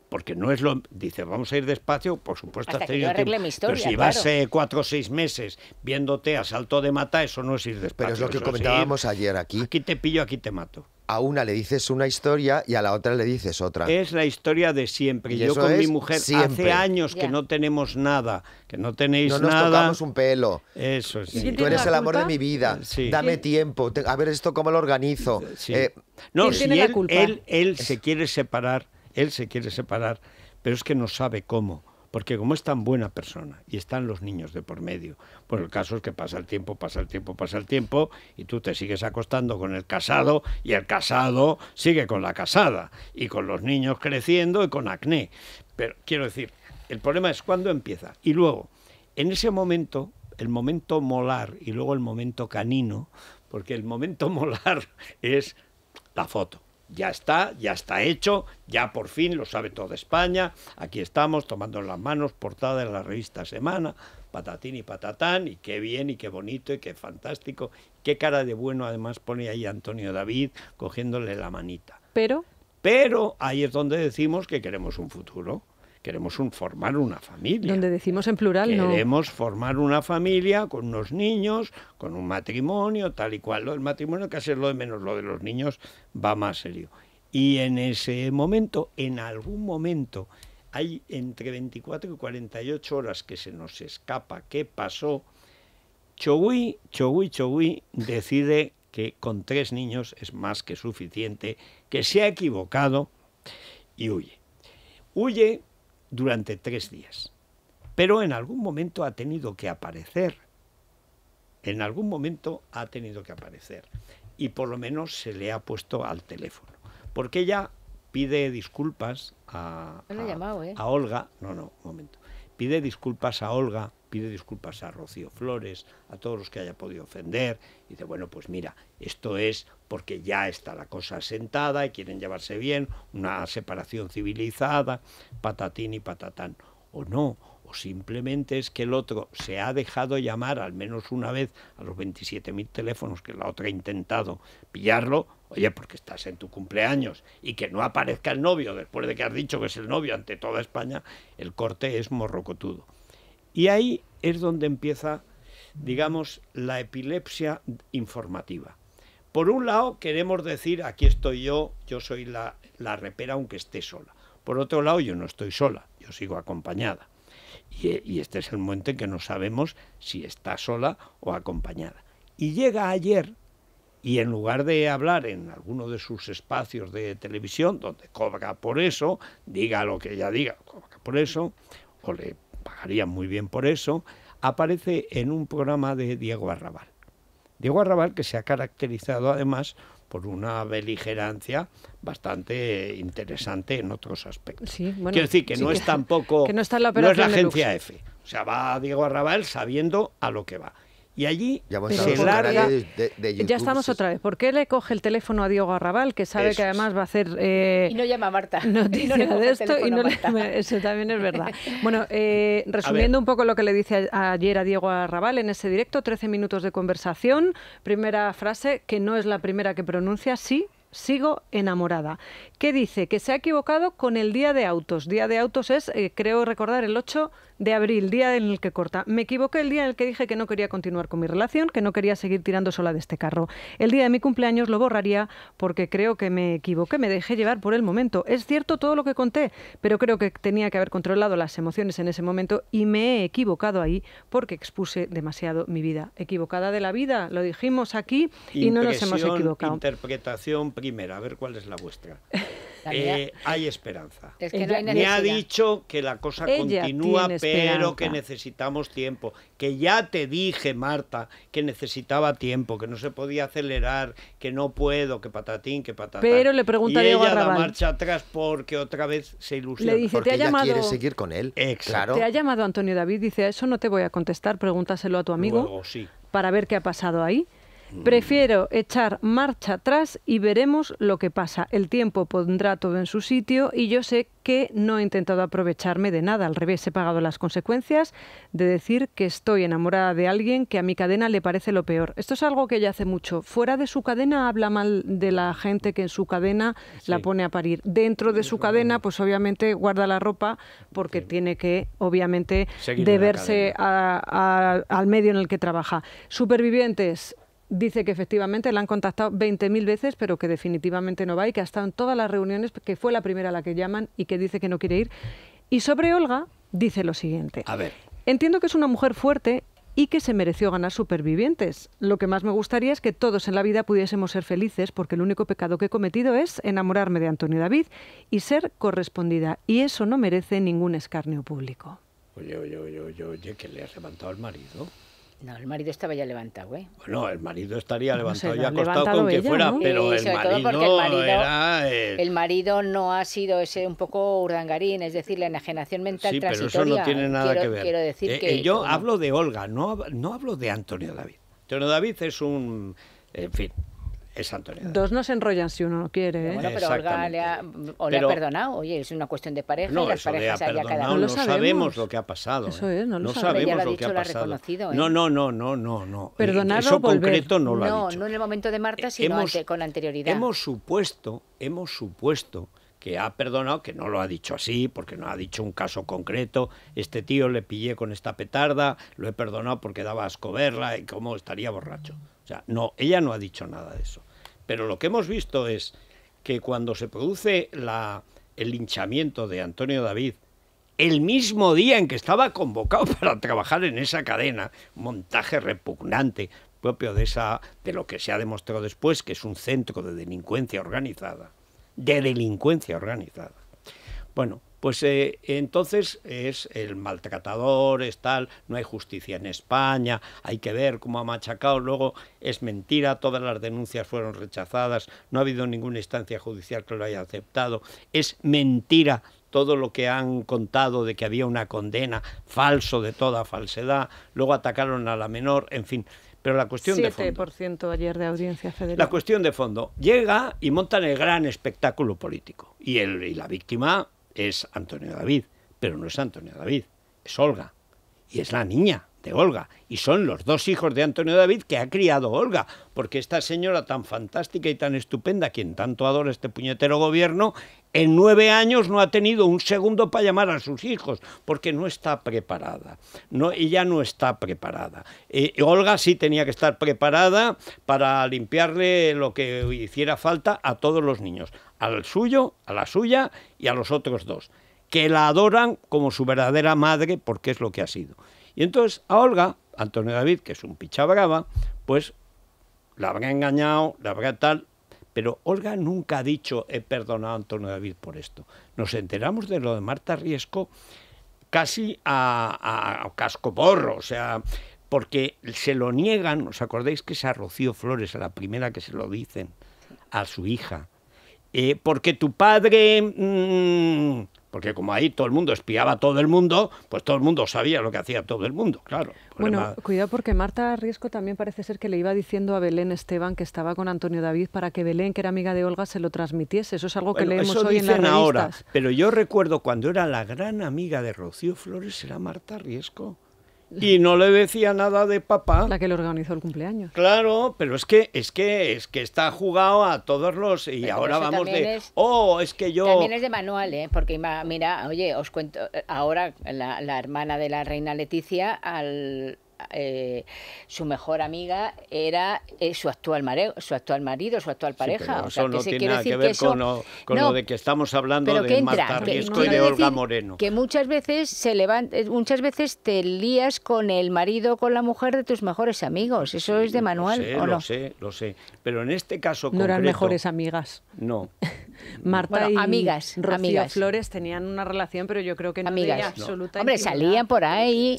Porque no es lo. Dice, vamos a ir despacio, por supuesto. Hasta Pero si vas eh, cuatro o seis meses viéndote a salto de mata, eso no es ir despacio. Pero es lo que comentábamos ayer aquí. Aquí te pillo, aquí te mato a una le dices una historia y a la otra le dices otra. Es la historia de siempre. Y Yo con mi mujer hace años que no tenemos nada, que no tenéis nada. No nos tocamos un pelo. Eso sí. Tú eres el amor de mi vida. Dame tiempo. A ver esto cómo lo organizo. Eh, no, si él, él se quiere separar, él se quiere separar, pero es que no sabe cómo. Porque como es tan buena persona y están los niños de por medio, pues el caso es que pasa el tiempo, pasa el tiempo, pasa el tiempo y tú te sigues acostando con el casado y el casado sigue con la casada y con los niños creciendo y con acné. Pero quiero decir, el problema es cuándo empieza. Y luego, en ese momento, el momento molar y luego el momento canino, porque el momento *laughs* molar es la foto ya está, ya está hecho, ya por fin lo sabe toda España, aquí estamos tomando las manos, portada en la revista Semana, patatín y patatán, y qué bien, y qué bonito, y qué fantástico, qué cara de bueno además pone ahí Antonio David cogiéndole la manita. Pero... Pero ahí es donde decimos que queremos un futuro queremos formar una familia. Donde decimos en plural, queremos formar una familia con unos niños, con un matrimonio, tal y cual. Lo del matrimonio casi es lo de menos, lo de los niños va más serio. Y en ese momento, en algún momento, hay entre 24 y 48 horas que se nos escapa qué pasó. Chogui, Chogui, Chogui decide que con tres niños es más que suficiente, que se ha equivocado y huye. Huye durante tres días. Pero en algún momento ha tenido que aparecer. En algún momento ha tenido que aparecer. Y por lo menos se le ha puesto al teléfono. Porque ella pide disculpas a, ¿eh? Olga. No, no, un momento. Pide disculpas a Olga pide disculpas a Rocío Flores, a todos los que haya podido ofender, y dice, bueno, pues mira, esto es porque ya está la cosa sentada y quieren llevarse bien, una separación civilizada, patatín y patatán, o no, o simplemente es que el otro se ha dejado llamar al menos una vez a los 27.000 teléfonos que la otra ha intentado pillarlo, oye, porque estás en tu cumpleaños y que no aparezca el novio después de que has dicho que es el novio ante toda España, el corte es morrocotudo. Y ahí es donde empieza, digamos, la epilepsia informativa. Por un lado, queremos decir, aquí estoy yo, yo soy la, la repera aunque esté sola. Por otro lado, yo no estoy sola, yo sigo acompañada. Y, y este es el momento en que no sabemos si está sola o acompañada. Y llega ayer, y en lugar de hablar en alguno de sus espacios de televisión, donde cobra por eso, diga lo que ella diga, cobra por eso, o le pagarían muy bien por eso, aparece en un programa de Diego Arrabal. Diego Arrabal que se ha caracterizado además por una beligerancia bastante interesante en otros aspectos. Quiero decir que no es tampoco la agencia F. O sea, va Diego Arrabal sabiendo a lo que va y allí ya ya estamos otra vez. ¿Por qué le coge el teléfono a Diego Arrabal, que sabe que además va a hacer. Eh, y no llama a Marta. *laughs* no tiene nada de esto. Y no le... *laughs* Eso también es verdad. Bueno, eh, *laughs* resumiendo un poco lo que le dice ayer a Diego Arrabal en ese directo, 13 minutos de conversación. Primera frase, que no es la primera que pronuncia, sí, sigo enamorada, ¿qué dice que se ha equivocado con el día de autos. Día de autos es, eh, creo recordar, el 8 de abril, día en el que corta. Me equivoqué el día en el que dije que no quería continuar con mi relación, que no quería seguir tirando sola de este carro. El día de mi cumpleaños lo borraría porque creo que me equivoqué, me dejé llevar por el momento. Es cierto todo lo que conté, pero creo que tenía que haber controlado las emociones en ese momento y me he equivocado ahí porque expuse demasiado mi vida. Equivocada de la vida, lo dijimos aquí y no nos hemos equivocado. Interpretación, primera, a ver cuál es la vuestra. *laughs* Eh, hay esperanza. Me ha dicho que la cosa continúa, pero que necesitamos tiempo. Que ya te dije, Marta, que necesitaba tiempo, que no se podía acelerar, que no puedo, que patatín, que patatán. Pero le pregunta a ella da marcha atrás porque otra vez se ilusiona. dice, porque ¿te llamado... quiere seguir con él. Claro. Te ha llamado Antonio David, dice, a eso no te voy a contestar, pregúntaselo a tu amigo sí. para ver qué ha pasado ahí. Mm. Prefiero echar marcha atrás y veremos lo que pasa. El tiempo pondrá todo en su sitio y yo sé que no he intentado aprovecharme de nada. Al revés, he pagado las consecuencias de decir que estoy enamorada de alguien que a mi cadena le parece lo peor. Esto es algo que ella hace mucho. Fuera de su cadena habla mal de la gente que en su cadena la pone a parir. Dentro de su cadena, pues obviamente guarda la ropa porque tiene que, obviamente, deberse al medio en el que trabaja. Supervivientes, dice que efectivamente la han contactado 20.000 veces, pero que definitivamente no va y que ha estado en todas las reuniones, que fue la primera a la que llaman y que dice que no quiere ir. Y sobre Olga dice lo siguiente. A ver. Entiendo que es una mujer fuerte y que se mereció ganar supervivientes. Lo que más me gustaría es que todos en la vida pudiésemos ser felices, porque el único pecado que he cometido es enamorarme de Antonio David y ser correspondida. Y eso no merece ningún escarnio público. Oye, oye, oye, oye, oye que le has levantado al marido. No, el marido estaba ya levantado, ¿eh? Bueno, el marido estaría levantado y ya acostado con que fuera, pero el, marido era eh, el... marido no ha sido ese un poco urdangarín, es decir, la enajenación mental sí, pero eso no tiene nada que ver. Quiero decir eh, que... Eh, yo hablo de Olga, no, no hablo de Antonio David. Antonio David es un... En fin, es Dos no se enrollan si uno no quiere. ¿eh? Bueno, pero Olga le ha, perdonado. Oye, es una cuestión de pareja no, parejas cada uno. No sabemos. lo que ha pasado. Eso ¿eh? es, no lo sabemos. Lo, lo que ha pasado. ¿eh? No, no, no, no, no, no. Eso concreto no lo ha dicho. No, no en el momento de Marta, sino con anterioridad. Hemos supuesto, hemos supuesto que ha perdonado, que no lo ha dicho así, porque no ha dicho un caso concreto. Este tío le pillé con esta petarda, lo he perdonado porque daba asco verla y cómo estaría borracho. O sea, no, ella no ha dicho nada de eso. Pero lo que hemos visto es que cuando se produce la, el linchamiento de Antonio David, el mismo día en que estaba convocado *laughs* para trabajar en esa cadena, montaje repugnante propio de esa de lo que se ha demostrado después que es un centro de delincuencia organizada, de delincuencia organizada. Bueno, pues eh, entonces es el maltratador, es tal, no hay justicia en España, hay que ver cómo ha machacado, luego es mentira, todas las denuncias fueron rechazadas, no ha habido ninguna instancia judicial que lo haya aceptado, es mentira todo lo que han contado de que había una condena, falso de toda falsedad, luego atacaron a la menor, en fin. Pero la cuestión 7% de fondo. ayer de audiencia federal. La cuestión de fondo. Llega y montan el gran espectáculo político. Y, el, y la víctima es Antonio David, pero no es Antonio David, es Olga. Y es la niña de Olga. Y son los dos hijos de Antonio David que ha criado Olga. Porque esta señora tan fantástica y tan estupenda, quien tanto adora este puñetero gobierno, en nueve años no ha tenido un segundo para llamar a sus hijos, porque no está preparada. No, ella no está preparada. Eh, Olga sí tenía que estar preparada para limpiarle lo que hiciera falta a todos los niños, al suyo, a la suya y a los otros dos, que la adoran como su verdadera madre, porque es lo que ha sido. Y entonces a Olga, Antonio David, que es un picha brava, pues la habrá engañado, la habrá tal, pero Olga nunca ha dicho he perdonado a Antonio David por esto. Nos enteramos de lo de Marta Riesco casi a, a, casco porro, o sea, porque se lo niegan, ¿os acordáis que es a Rocío Flores, a la primera que se lo dicen, a su hija? Eh, porque tu padre mm, porque como ahí todo el mundo espiaba a todo el mundo, pues todo el mundo sabía lo que hacía todo el mundo, claro. Bueno, cuidado porque Marta Riesco también parece ser que le iba diciendo a Belén Esteban que estaba con Antonio David para que Belén, que era amiga de Olga, se lo transmitiese. Eso es algo que leemos hoy en las ahora, Pero yo recuerdo cuando era la gran amiga de Rocío Flores, era Marta Riesco y no le decía nada de papá. La que le organizó el cumpleaños. Claro, pero es que es que es que está jugado a todos los y ahora vamos de oh es que yo también es de manual, ¿eh? Porque mira, oye, os cuento eh, ahora la hermana de la reina Leticia al eh, su mejor amiga era eh, su actual marido su actual marido, su actual pareja. o sea, que no tiene que ver con, lo, de que estamos hablando de Marta Riesco y de Olga Moreno. Que muchas veces se levanta, eh, muchas veces te lías con el marido, con la mujer de tus mejores amigos. Eso es de manual, sé, ¿o no? Lo sé, lo sé. Pero en este caso no eran mejores amigas. No. *laughs* Marta y amigas, Rocío amigas. Flores tenían una relación, pero yo creo que no amigas. absoluta. Hombre, salían por ahí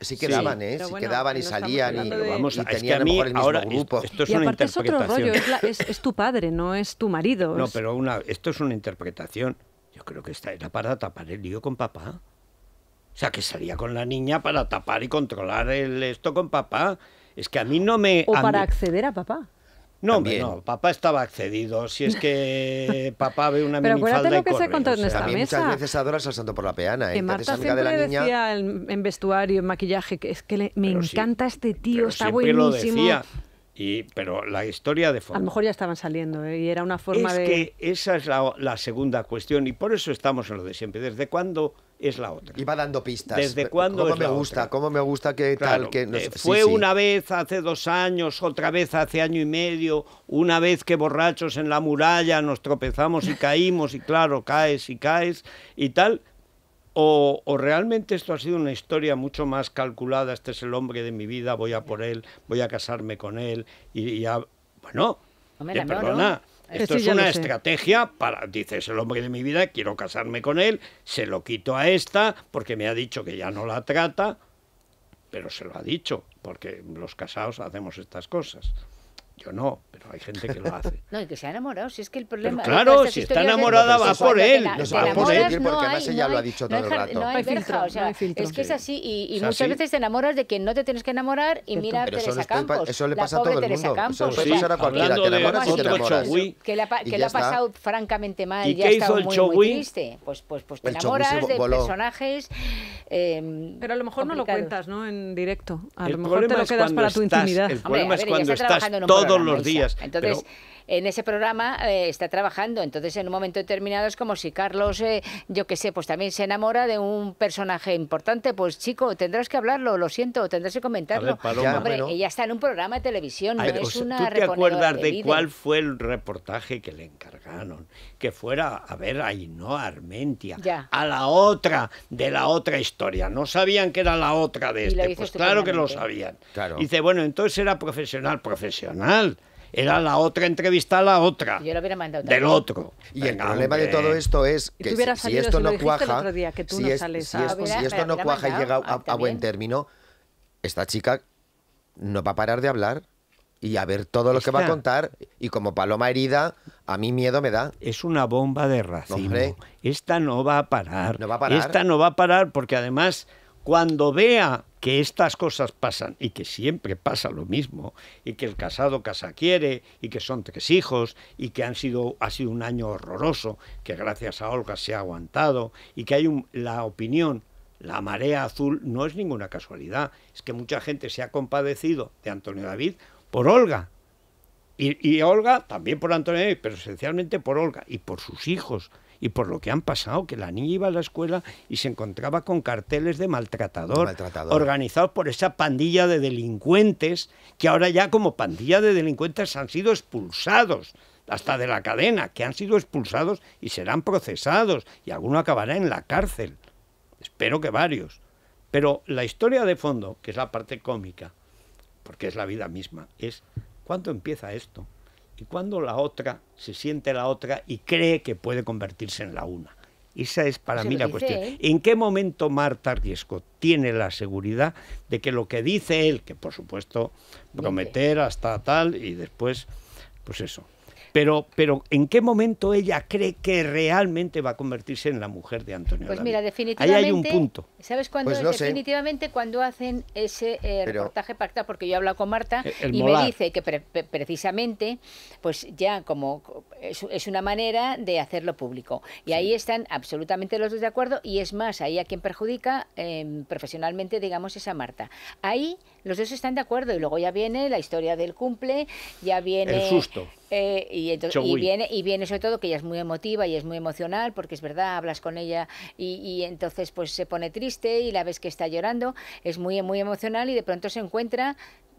sí quedaban quedaban, ¿eh? si quedaban y salían y, vamos, tenían es a mí, mejor el mismo ahora, grupo. Esto es una interpretación. es otro rollo, es, tu padre, no es tu marido. No, pero una, esto es una interpretación. Yo creo que esta era para tapar el lío con papá. O sea, que salía con la niña para tapar y controlar el, esto con papá. Es que a mí no me... O para acceder a papá. No, hombre, no, papá estaba accedido. Si es que *laughs* papá ve una Pero acuérdate lo que corre, se contó en o esta mesa. muchas veces adoras al santo por la peana. ¿eh? Que Marta siempre de la niña... decía en, vestuario, en maquillaje, que es que me encanta este tío, está buenísimo pero la historia de fondo. A lo mejor ya estaban saliendo ¿eh? y era una forma de. Es que esa es la, segunda cuestión y por eso estamos en lo de siempre. ¿Desde cuándo es la otra? Y va dando pistas. ¿Desde cuándo ¿Cómo me gusta? ¿Cómo me gusta que tal? Que eh, fue una vez hace dos años, otra vez hace año y medio, una vez que borrachos en la muralla nos tropezamos y caímos y claro, caes y caes y tal. O, realmente esto ha sido una historia mucho más calculada, este es el hombre de mi vida, voy a por él, voy a casarme con él y ya, bueno, perdona. Esto es una estrategia para, dices, el hombre de mi vida, quiero casarme con él, se lo quito a esta porque me ha dicho que ya no la trata, pero se lo ha dicho, porque los casados hacemos estas cosas. Yo no, pero hay gente que lo hace. *laughs* No, y que se ha enamorado, si es que el problema... Pero claro, si está enamorada va por él. No va por él, porque además ella lo ha dicho todo el rato. No hay verja, o sea, es que es así. Y, muchas veces te enamoras de quien no te tienes que enamorar y mira a Teresa Campos. Eso le pasa a todo el mundo. Eso le pasa a cualquiera, te enamoras y te enamoras. Que le ha pasado francamente mal y ha estado muy triste. Pues, pues, pues te enamoras de personajes... Eh, pero a lo mejor no lo cuentas, ¿no? En directo. A lo mejor te lo quedas para tu intimidad. El problema es cuando estás todo todos los días. Entonces. en ese programa eh, está trabajando. Entonces, en un momento determinado es como si Carlos, eh, yo qué sé, pues también se enamora de un personaje importante. Pues chico, tendrás que hablarlo, lo siento, tendrás que comentarlo. Ver, Paloma, Hombre, ella está en un programa de televisión, ¿Tú te acuerdas de cuál fue el reportaje que le encargaron? que fuera a ver a Ainhoa Armentia, a la otra de la otra historia. No sabían que era la otra de este, pues claro que lo sabían. Dice, bueno, entonces era profesional, profesional era la otra entrevista a la otra. Del otro. Y el problema de todo esto es que si, esto no cuaja, si, esto, no cuaja y llega a buen término, esta chica no va a parar de hablar y a ver todo lo que va a contar. Y como paloma herida, a mí miedo me da. Es una bomba de racimo. Esta no va a parar. No va a parar. Esta no va a parar porque además cuando vea que estas cosas pasan y que siempre pasa lo mismo y que el casado casa quiere y que son tres hijos y que han sido ha sido un año horroroso que gracias a Olga se ha aguantado y que hay un, la opinión la marea azul no es ninguna casualidad es que mucha gente se ha compadecido de Antonio David por Olga. Y, Olga también por Antonio, pero esencialmente por Olga y por sus hijos y por lo que han pasado, que la niña iba a la escuela y se encontraba con carteles de maltratador. organizados por esa pandilla de delincuentes que ahora ya como pandilla de delincuentes han sido expulsados hasta de la cadena, que han sido expulsados y serán procesados y alguno acabará en la cárcel. Espero que varios. Pero la historia de fondo, que es la parte cómica, porque es la vida misma, es cuándo empieza esto y cuándo la otra se siente la otra y cree que puede convertirse en la una. Esa es para mí la cuestión. ¿En qué momento Marta Riesco tiene la seguridad de que lo que dice él, que por supuesto prometer hasta tal y después, pues eso, pero, pero ¿en qué momento ella cree que realmente va a convertirse en la mujer de Antonio? Pues mira, definitivamente. Ahí hay un punto. ¿Sabes cuándo? Pues definitivamente cuando hacen ese eh, reportaje pacta, porque yo he hablado con Marta y me dice que precisamente, pues ya como es, una manera de hacerlo público. Y ahí están absolutamente los dos de acuerdo, y es más, ahí a quien perjudica em, profesionalmente, digamos, es a Marta. Ahí los dos están de acuerdo y luego ya viene la historia del cumple, ya viene... El susto. Eh, y, viene, y viene sobre todo que ella es muy emotiva y es muy emocional, porque es verdad, hablas con ella y, entonces pues se pone triste y la ves que está llorando, es muy, muy emocional y de pronto se encuentra...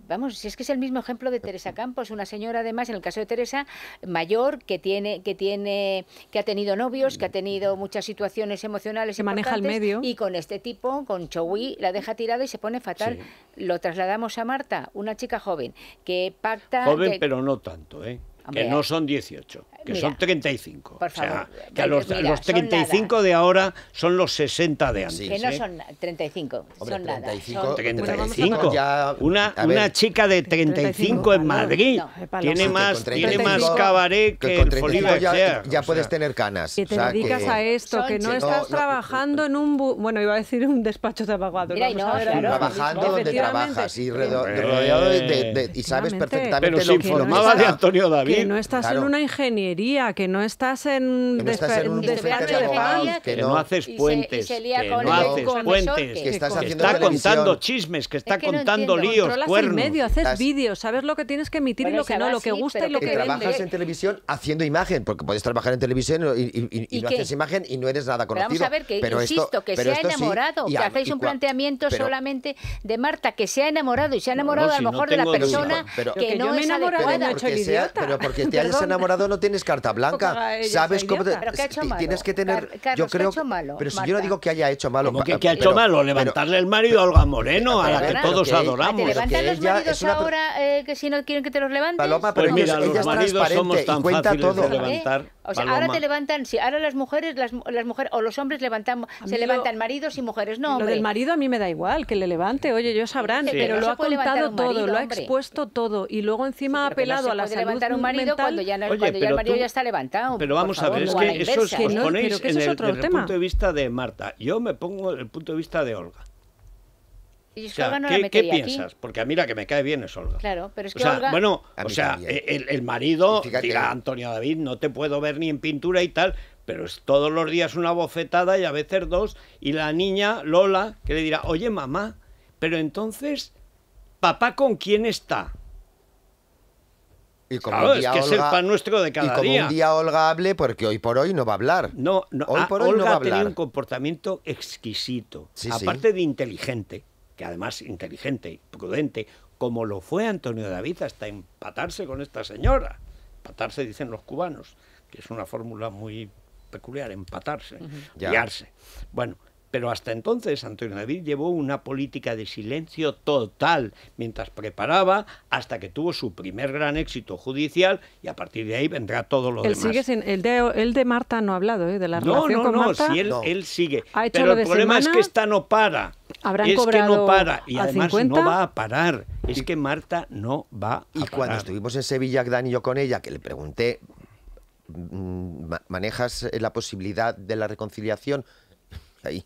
Vamos, si es que es el mismo ejemplo de Teresa Campos, una señora además, en el caso de Teresa, mayor, que tiene, que tiene, que ha tenido novios, que ha tenido muchas situaciones emocionales. Se maneja el medio. Y con este tipo, con Chowi, la deja tirada y se pone fatal. Lo tras damos a Marta, una chica joven que pacta... Joven, pero no tanto, ¿eh? que no son 18 que son 35. o sea, que a los, 35 de ahora son los 60 de antes. que no ¿eh? son 35, son 35, nada. 35. una, una chica de 35 en Madrid tiene, más, tiene más cabaret que, con ya, ya puedes tener canas. Que te dedicas a esto, que no estás trabajando en un... Bueno, iba a decir un despacho de abogados. Trabajando donde trabajas y rodeado de... Y sabes perfectamente lo que... Pero se informaba de Antonio David. Que no estás en una ingeniería que no estás en, de que, no, haces puentes, que estás contando chismes, que está contando líos, cuernos. medio, haces vídeos, sabes lo que tienes que emitir y lo que no, lo que gusta y lo que, que trabajas en televisión haciendo imagen, porque puedes trabajar en televisión y, no haces imagen y no eres nada conocido. Pero vamos a que insisto, que se ha enamorado, que hacéis un planteamiento solamente de Marta, que se ha enamorado y se ha enamorado a lo mejor de la persona que no es adecuada. Pero porque te *laughs* hayas enamorado no tienes que carta blanca, sabes cómo te, tienes que tener yo creo, pero si yo no digo que haya hecho malo, ¿Cómo que, ha hecho malo levantarle el marido a Olga Moreno, a la que todos adoramos. ¿Levantarle los maridos ahora eh, que si no quieren que te los levantes? Paloma, pero pues mira, los maridos somos tan fáciles de ¿Eh? levantar. O sea, ahora te levantan, si ahora las mujeres, las, las mujeres o los hombres levantan, se levantan maridos y mujeres, no. Hombre. Lo del marido a mí me da igual que le levante, oye, yo sabrán, pero, lo ha contado todo, lo ha expuesto todo y luego encima ha apelado a la salud levantar un marido mental. cuando ya, no, oye, el marido ya está levantado. Pero vamos a ver, es que eso os ponéis Desde el, punto de vista de Marta. Yo me pongo el punto de vista de Olga. ¿qué, piensas? Porque a mí la que me cae bien es Olga. Claro, pero es que Olga... Bueno, o sea, e-, el, marido, diga Antonio David, no te puedo ver ni en pintura y tal, pero es todos los días una bofetada y a veces dos. Y la niña, Lola, que le dirá, oye mamá, pero entonces, ¿papá con quién está? Y como es que es el pan nuestro de cada día y como un día Olga hable, porque hoy por hoy no va a hablar. No, no hoy ah, por hoy Olga no va un comportamiento exquisito, aparte de inteligente que además inteligente y prudente, como lo fue Antonio David hasta empatarse con esta señora. Empatarse, dicen los cubanos, que es una fórmula muy peculiar, empatarse, guiarse. Bueno, pero hasta entonces Antonio David llevó una política de silencio total mientras preparaba hasta que tuvo su primer gran éxito judicial y a partir de ahí vendrá todo lo él demás. Sigue sin, el, de, de Marta no ha hablado, ¿eh? de la no, relación no, con no, Marta. Si él, no, él sigue. Pero el problema es que esta no para. Habrán es que no para y además no va a parar. Es que Marta no va a y parar. Y cuando estuvimos en Sevilla, Dan y yo con ella, que le pregunté, mm, ¿manejas eh, la posibilidad de la reconciliación? Ahí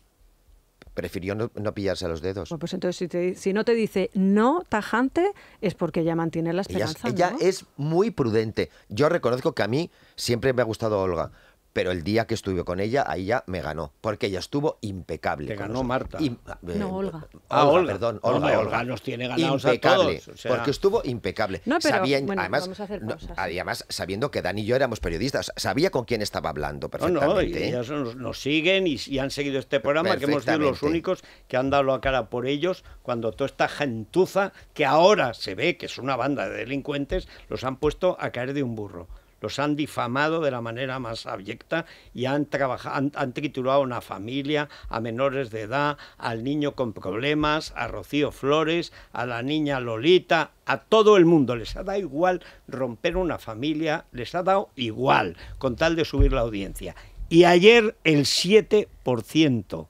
prefirió no, no, pillarse los dedos. pues entonces, si, si, no te dice no tajante, es porque ya mantiene la esperanza. Ella, es muy prudente. Yo reconozco que a mí siempre me ha gustado Olga, pero el día que estuve con ella, ahí ya me ganó, porque ella estuvo impecable. Te ganó Marta. Eh, no, Olga. Ah, Olga, perdón. Olga, Olga, nos tiene ganados a todos, Porque estuvo impecable. No, pero, además, hacer además, sabiendo que Dani y yo éramos periodistas, sabía con quién estaba hablando perfectamente. No, y ¿eh? nos, siguen y, y, han seguido este programa, que hemos sido los únicos que han dado la cara por ellos cuando toda esta gentuza, que ahora se ve que es una banda de delincuentes, los han puesto a caer de un burro los han difamado de la manera más abyecta y han, titulado han, a una familia, a menores de edad, al niño con problemas, a Rocío Flores, a la niña Lolita, a todo el mundo. Les ha dado igual romper una familia, les ha dado igual, con tal de subir la audiencia. Y ayer el 7%.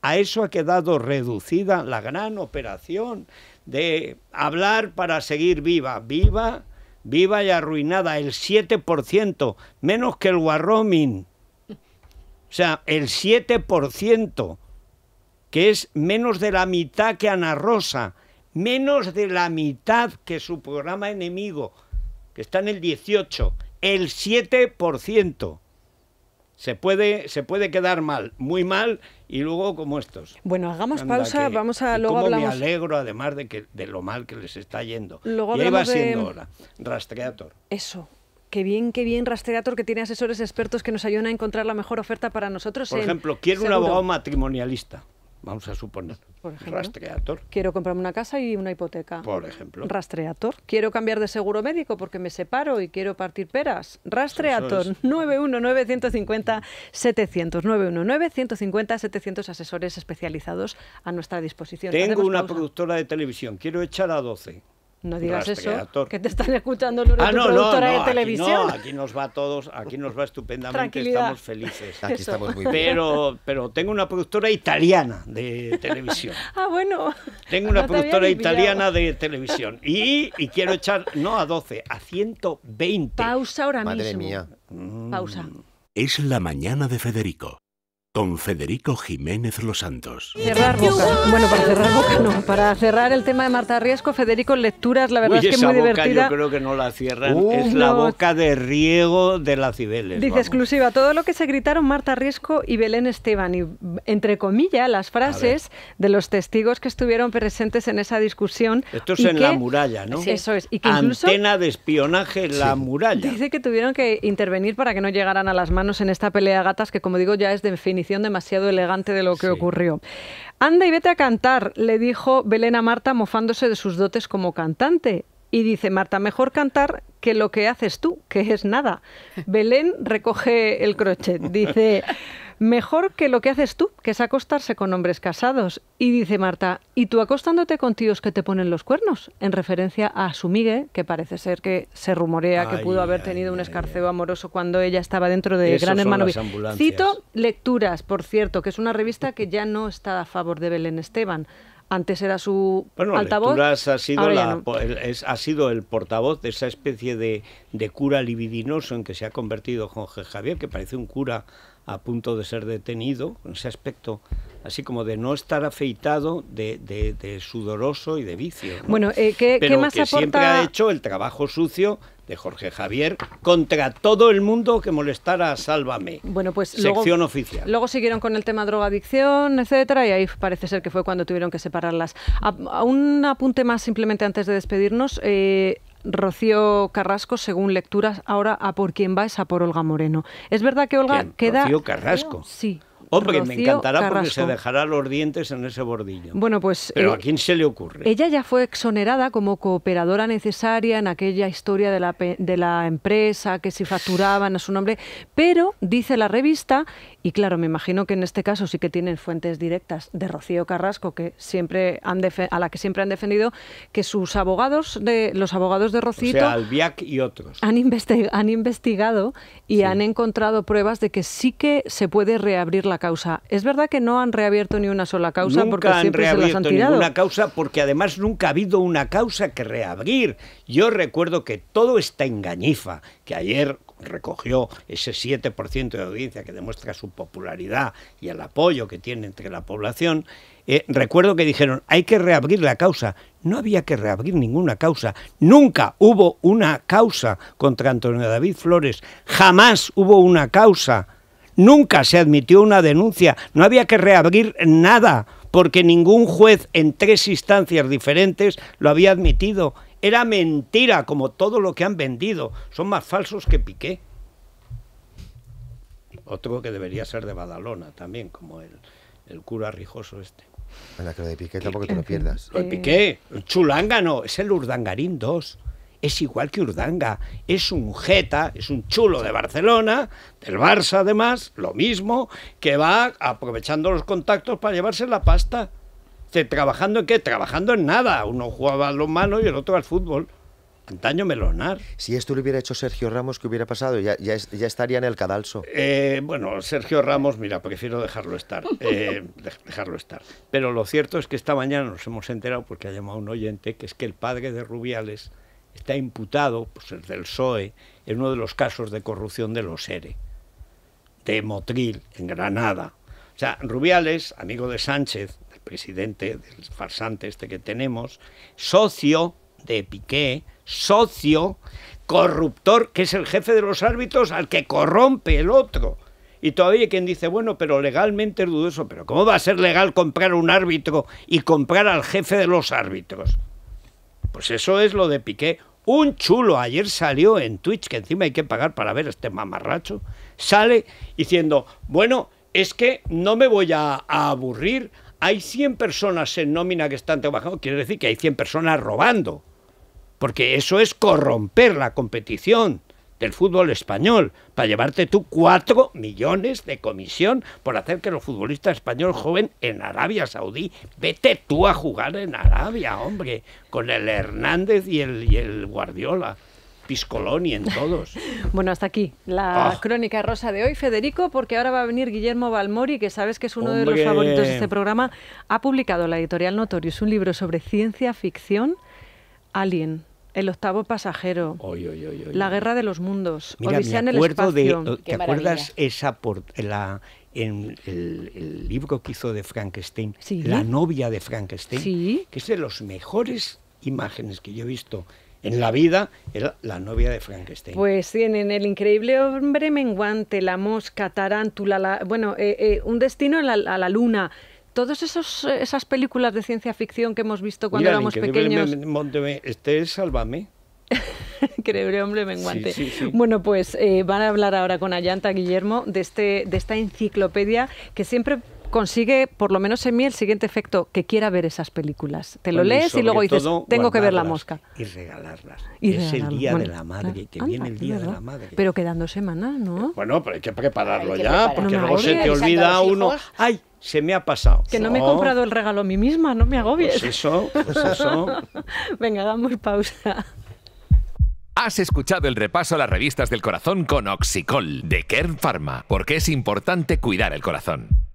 A eso ha quedado reducida la gran operación de hablar para seguir viva. Viva viva y arruinada, el 7%, menos que el Warroming. O sea, el 7%, que es menos de la mitad que Ana Rosa, menos de la mitad que su programa enemigo, que está en el 18, el 7%. Se puede, se puede quedar mal, muy mal, y luego como estos. Bueno, hagamos pausa, vamos a luego hablamos. Me alegro además de que de lo mal que les está yendo. Luego siendo hora. Rastreator. Eso. Qué bien, qué bien Rastreator que tiene asesores expertos que nos ayudan a encontrar la mejor oferta para nosotros. Por ejemplo, quiero un abogado matrimonialista vamos a suponer. rastreator. Quiero comprarme una casa y una hipoteca. Por ejemplo. Rastreator. Quiero cambiar de seguro médico porque me separo y quiero partir peras. Rastreator. Es. 919-150-700. 919-150-700 asesores especializados a nuestra disposición. Tengo una productora de televisión. Quiero echar a 12. No digas eso, que te están escuchando ah, productora de televisión. Aquí nos va a todos, aquí nos va estupendamente, estamos felices. Aquí estamos muy Pero, pero tengo una productora italiana de televisión. *laughs* ah, bueno. Tengo una productora italiana de televisión. Y, quiero echar, no a 12, a 120. Pausa ahora mismo. Pausa. Es la mañana de Federico con Federico Jiménez Los Santos. Cerrar boca. Bueno, para cerrar boca no. Para cerrar el tema de Marta Riesco, Federico, lecturas, la verdad es que esa muy boca divertida. Yo creo que no la cierran. es la boca de riego de la Cibeles. Dice exclusiva, todo lo que se gritaron Marta Riesco y Belén Esteban. Y entre comillas, las frases de los testigos que estuvieron presentes en esa discusión. Esto es en la muralla, ¿no? Eso es. Y que incluso, Antena de espionaje en la muralla. Dice que tuvieron que intervenir para que no llegaran a las manos en esta pelea gatas que, como digo, ya es de definición demasiado elegante de lo que ocurrió. Anda y vete a cantar, le dijo Belén a Marta mofándose de sus dotes como cantante. Y dice Marta, mejor cantar que lo que haces tú, que es nada. Belén recoge el crochet, dice, mejor que lo que haces tú, que es acostarse con hombres casados. Y dice Marta, ¿y tú acostándote con tíos que te ponen los cuernos? En referencia a su que parece ser que se rumorea que pudo haber tenido un escarceo amoroso cuando ella estaba dentro de Gran Hermano. Cito Lecturas, por cierto, que es una revista que ya no está a favor de Belén Esteban. Antes era su bueno, altavoz. Lecturas ha sido, ha sido el portavoz de esa especie de, cura libidinoso en que se ha convertido Jorge Javier, que parece un cura a punto de ser detenido, con ese aspecto así como de no estar afeitado, de, de, sudoroso y de vicio. Bueno, eh, ¿qué, más que siempre ha hecho el trabajo sucio de Jorge Javier contra todo el mundo que molestara Sálvame. Bueno, pues sección oficial. Luego siguieron con el tema drogadicción, etcétera, y ahí parece ser que fue cuando tuvieron que separarlas. A, un apunte más simplemente antes de despedirnos. Eh, Rocío Carrasco, según lecturas, ahora a por quién va es a por Olga Moreno. ¿Es verdad que Olga queda. Rocío Carrasco. Sí. Oh, porque me encantará porque se dejará los dientes en ese bordillo. Bueno, pues. Pero eh, ¿a quién se le ocurre? Ella ya fue exonerada como cooperadora necesaria en aquella historia de la, de la empresa, que si facturaban a su nombre, pero dice la revista, y claro, me imagino que en este caso sí que tienen fuentes directas de Rocío Carrasco, que siempre han a la que siempre han defendido, que sus abogados, de los abogados de Rocío, O y otros. Han, investigado y han encontrado pruebas de que sí que se puede reabrir la es verdad que no han reabierto ni una sola causa porque siempre se han tirado. ninguna causa porque además nunca ha habido una causa que reabrir. Yo recuerdo que todo está engañifa, que ayer recogió ese 7% de audiencia que demuestra su popularidad y el apoyo que tiene entre la población, eh, recuerdo que dijeron, hay que reabrir la causa. No había que reabrir ninguna causa. Nunca hubo una causa contra Antonio David Flores. Jamás hubo una causa Nunca se admitió una denuncia, no había que reabrir nada, porque ningún juez en tres instancias diferentes lo había admitido. Era mentira, como todo lo que han vendido. Son más falsos que Piqué. Otro que debería ser de Badalona también, como el, el cura rijoso este. Bueno, que lo de Piqué tampoco te lo pierdas. Eh, Piqué, de es el Urdangarín 2 es igual que Urdanga, es un jeta, es un chulo de Barcelona, del Barça además, lo mismo, que va aprovechando los contactos para llevarse la pasta. ¿Trabajando en qué? Trabajando en nada. Uno jugaba los manos y el otro al fútbol. Antaño melonar. Si esto lo hubiera hecho Sergio Ramos, ¿qué hubiera pasado? Ya, estaría en el cadalso. Eh, bueno, Sergio Ramos, mira, prefiero dejarlo estar. Eh, *laughs* dejarlo estar. Pero lo cierto es que esta mañana nos hemos enterado, porque ha llamado un oyente, que es que el padre de Rubiales está imputado, pues el del PSOE, en uno de los casos de corrupción de los ERE, e, de Motril, en Granada. O sea, Rubiales, amigo de Sánchez, el presidente del farsante este que tenemos, socio de Piqué, socio corruptor, que es el jefe de los árbitros al que corrompe el otro. Y todavía hay quien dice, bueno, pero legalmente es dudoso, pero ¿cómo va a ser legal comprar un árbitro y comprar al jefe de los árbitros? Pues eso es lo de Piqué. Un chulo ayer salió en Twitch, que encima hay que pagar para ver este mamarracho, sale diciendo, bueno, es que no me voy a, aburrir, hay 100 personas en nómina que están trabajando, quiere decir que hay 100 personas robando, porque eso es corromper la competición el fútbol español, para llevarte tú cuatro millones de comisión por hacer que los futbolistas españoles joven en Arabia Saudí. Vete tú a jugar en Arabia, hombre, con el Hernández y el, el Guardiola. Piscoloni en todos. *laughs* bueno, hasta aquí la ah. crónica rosa de hoy, Federico, porque ahora va a venir Guillermo Balmori, que sabes que es uno de los favoritos de este programa. Ha publicado la editorial Notorious un libro sobre ciencia ficción, Alien. El octavo pasajero. la guerra de los mundos. el espacio. Eh, ¿Te acuerdas esa la en el, libro que hizo de Frankenstein, La novia de Frankenstein, que es de las mejores imágenes que yo he visto en la vida era la novia de Frankenstein. Pues tienen el increíble hombre menguante, la mosca, tarántula, bueno, eh, eh, un destino a la, a la luna, todas esas películas de ciencia ficción que hemos visto cuando éramos pequeños. Este es Sálvame. *laughs* Increíble hombre menguante. Bueno, pues eh, van a hablar ahora con Ayanta Guillermo de, este, de esta enciclopedia que siempre consigue, por lo menos en mí, el siguiente efecto, que quiera ver esas películas. Te lo lees y, luego dices, tengo que ver la mosca. Y regalarlas. Y es el ah, Día de la Madre, te viene el Día de la Madre. Pero quedando semanas, ¿no? Bueno, pero hay que prepararlo ya, porque luego se te olvida uno... ¡Ay! se me ha pasado. Que no me he oh. comprado el regalo a mí misma, no me agobies. Pues eso, pues eso. *laughs* Venga, damos pausa. Has escuchado el repaso a las revistas del corazón con Oxicol de Kern Pharma, porque es importante cuidar el corazón.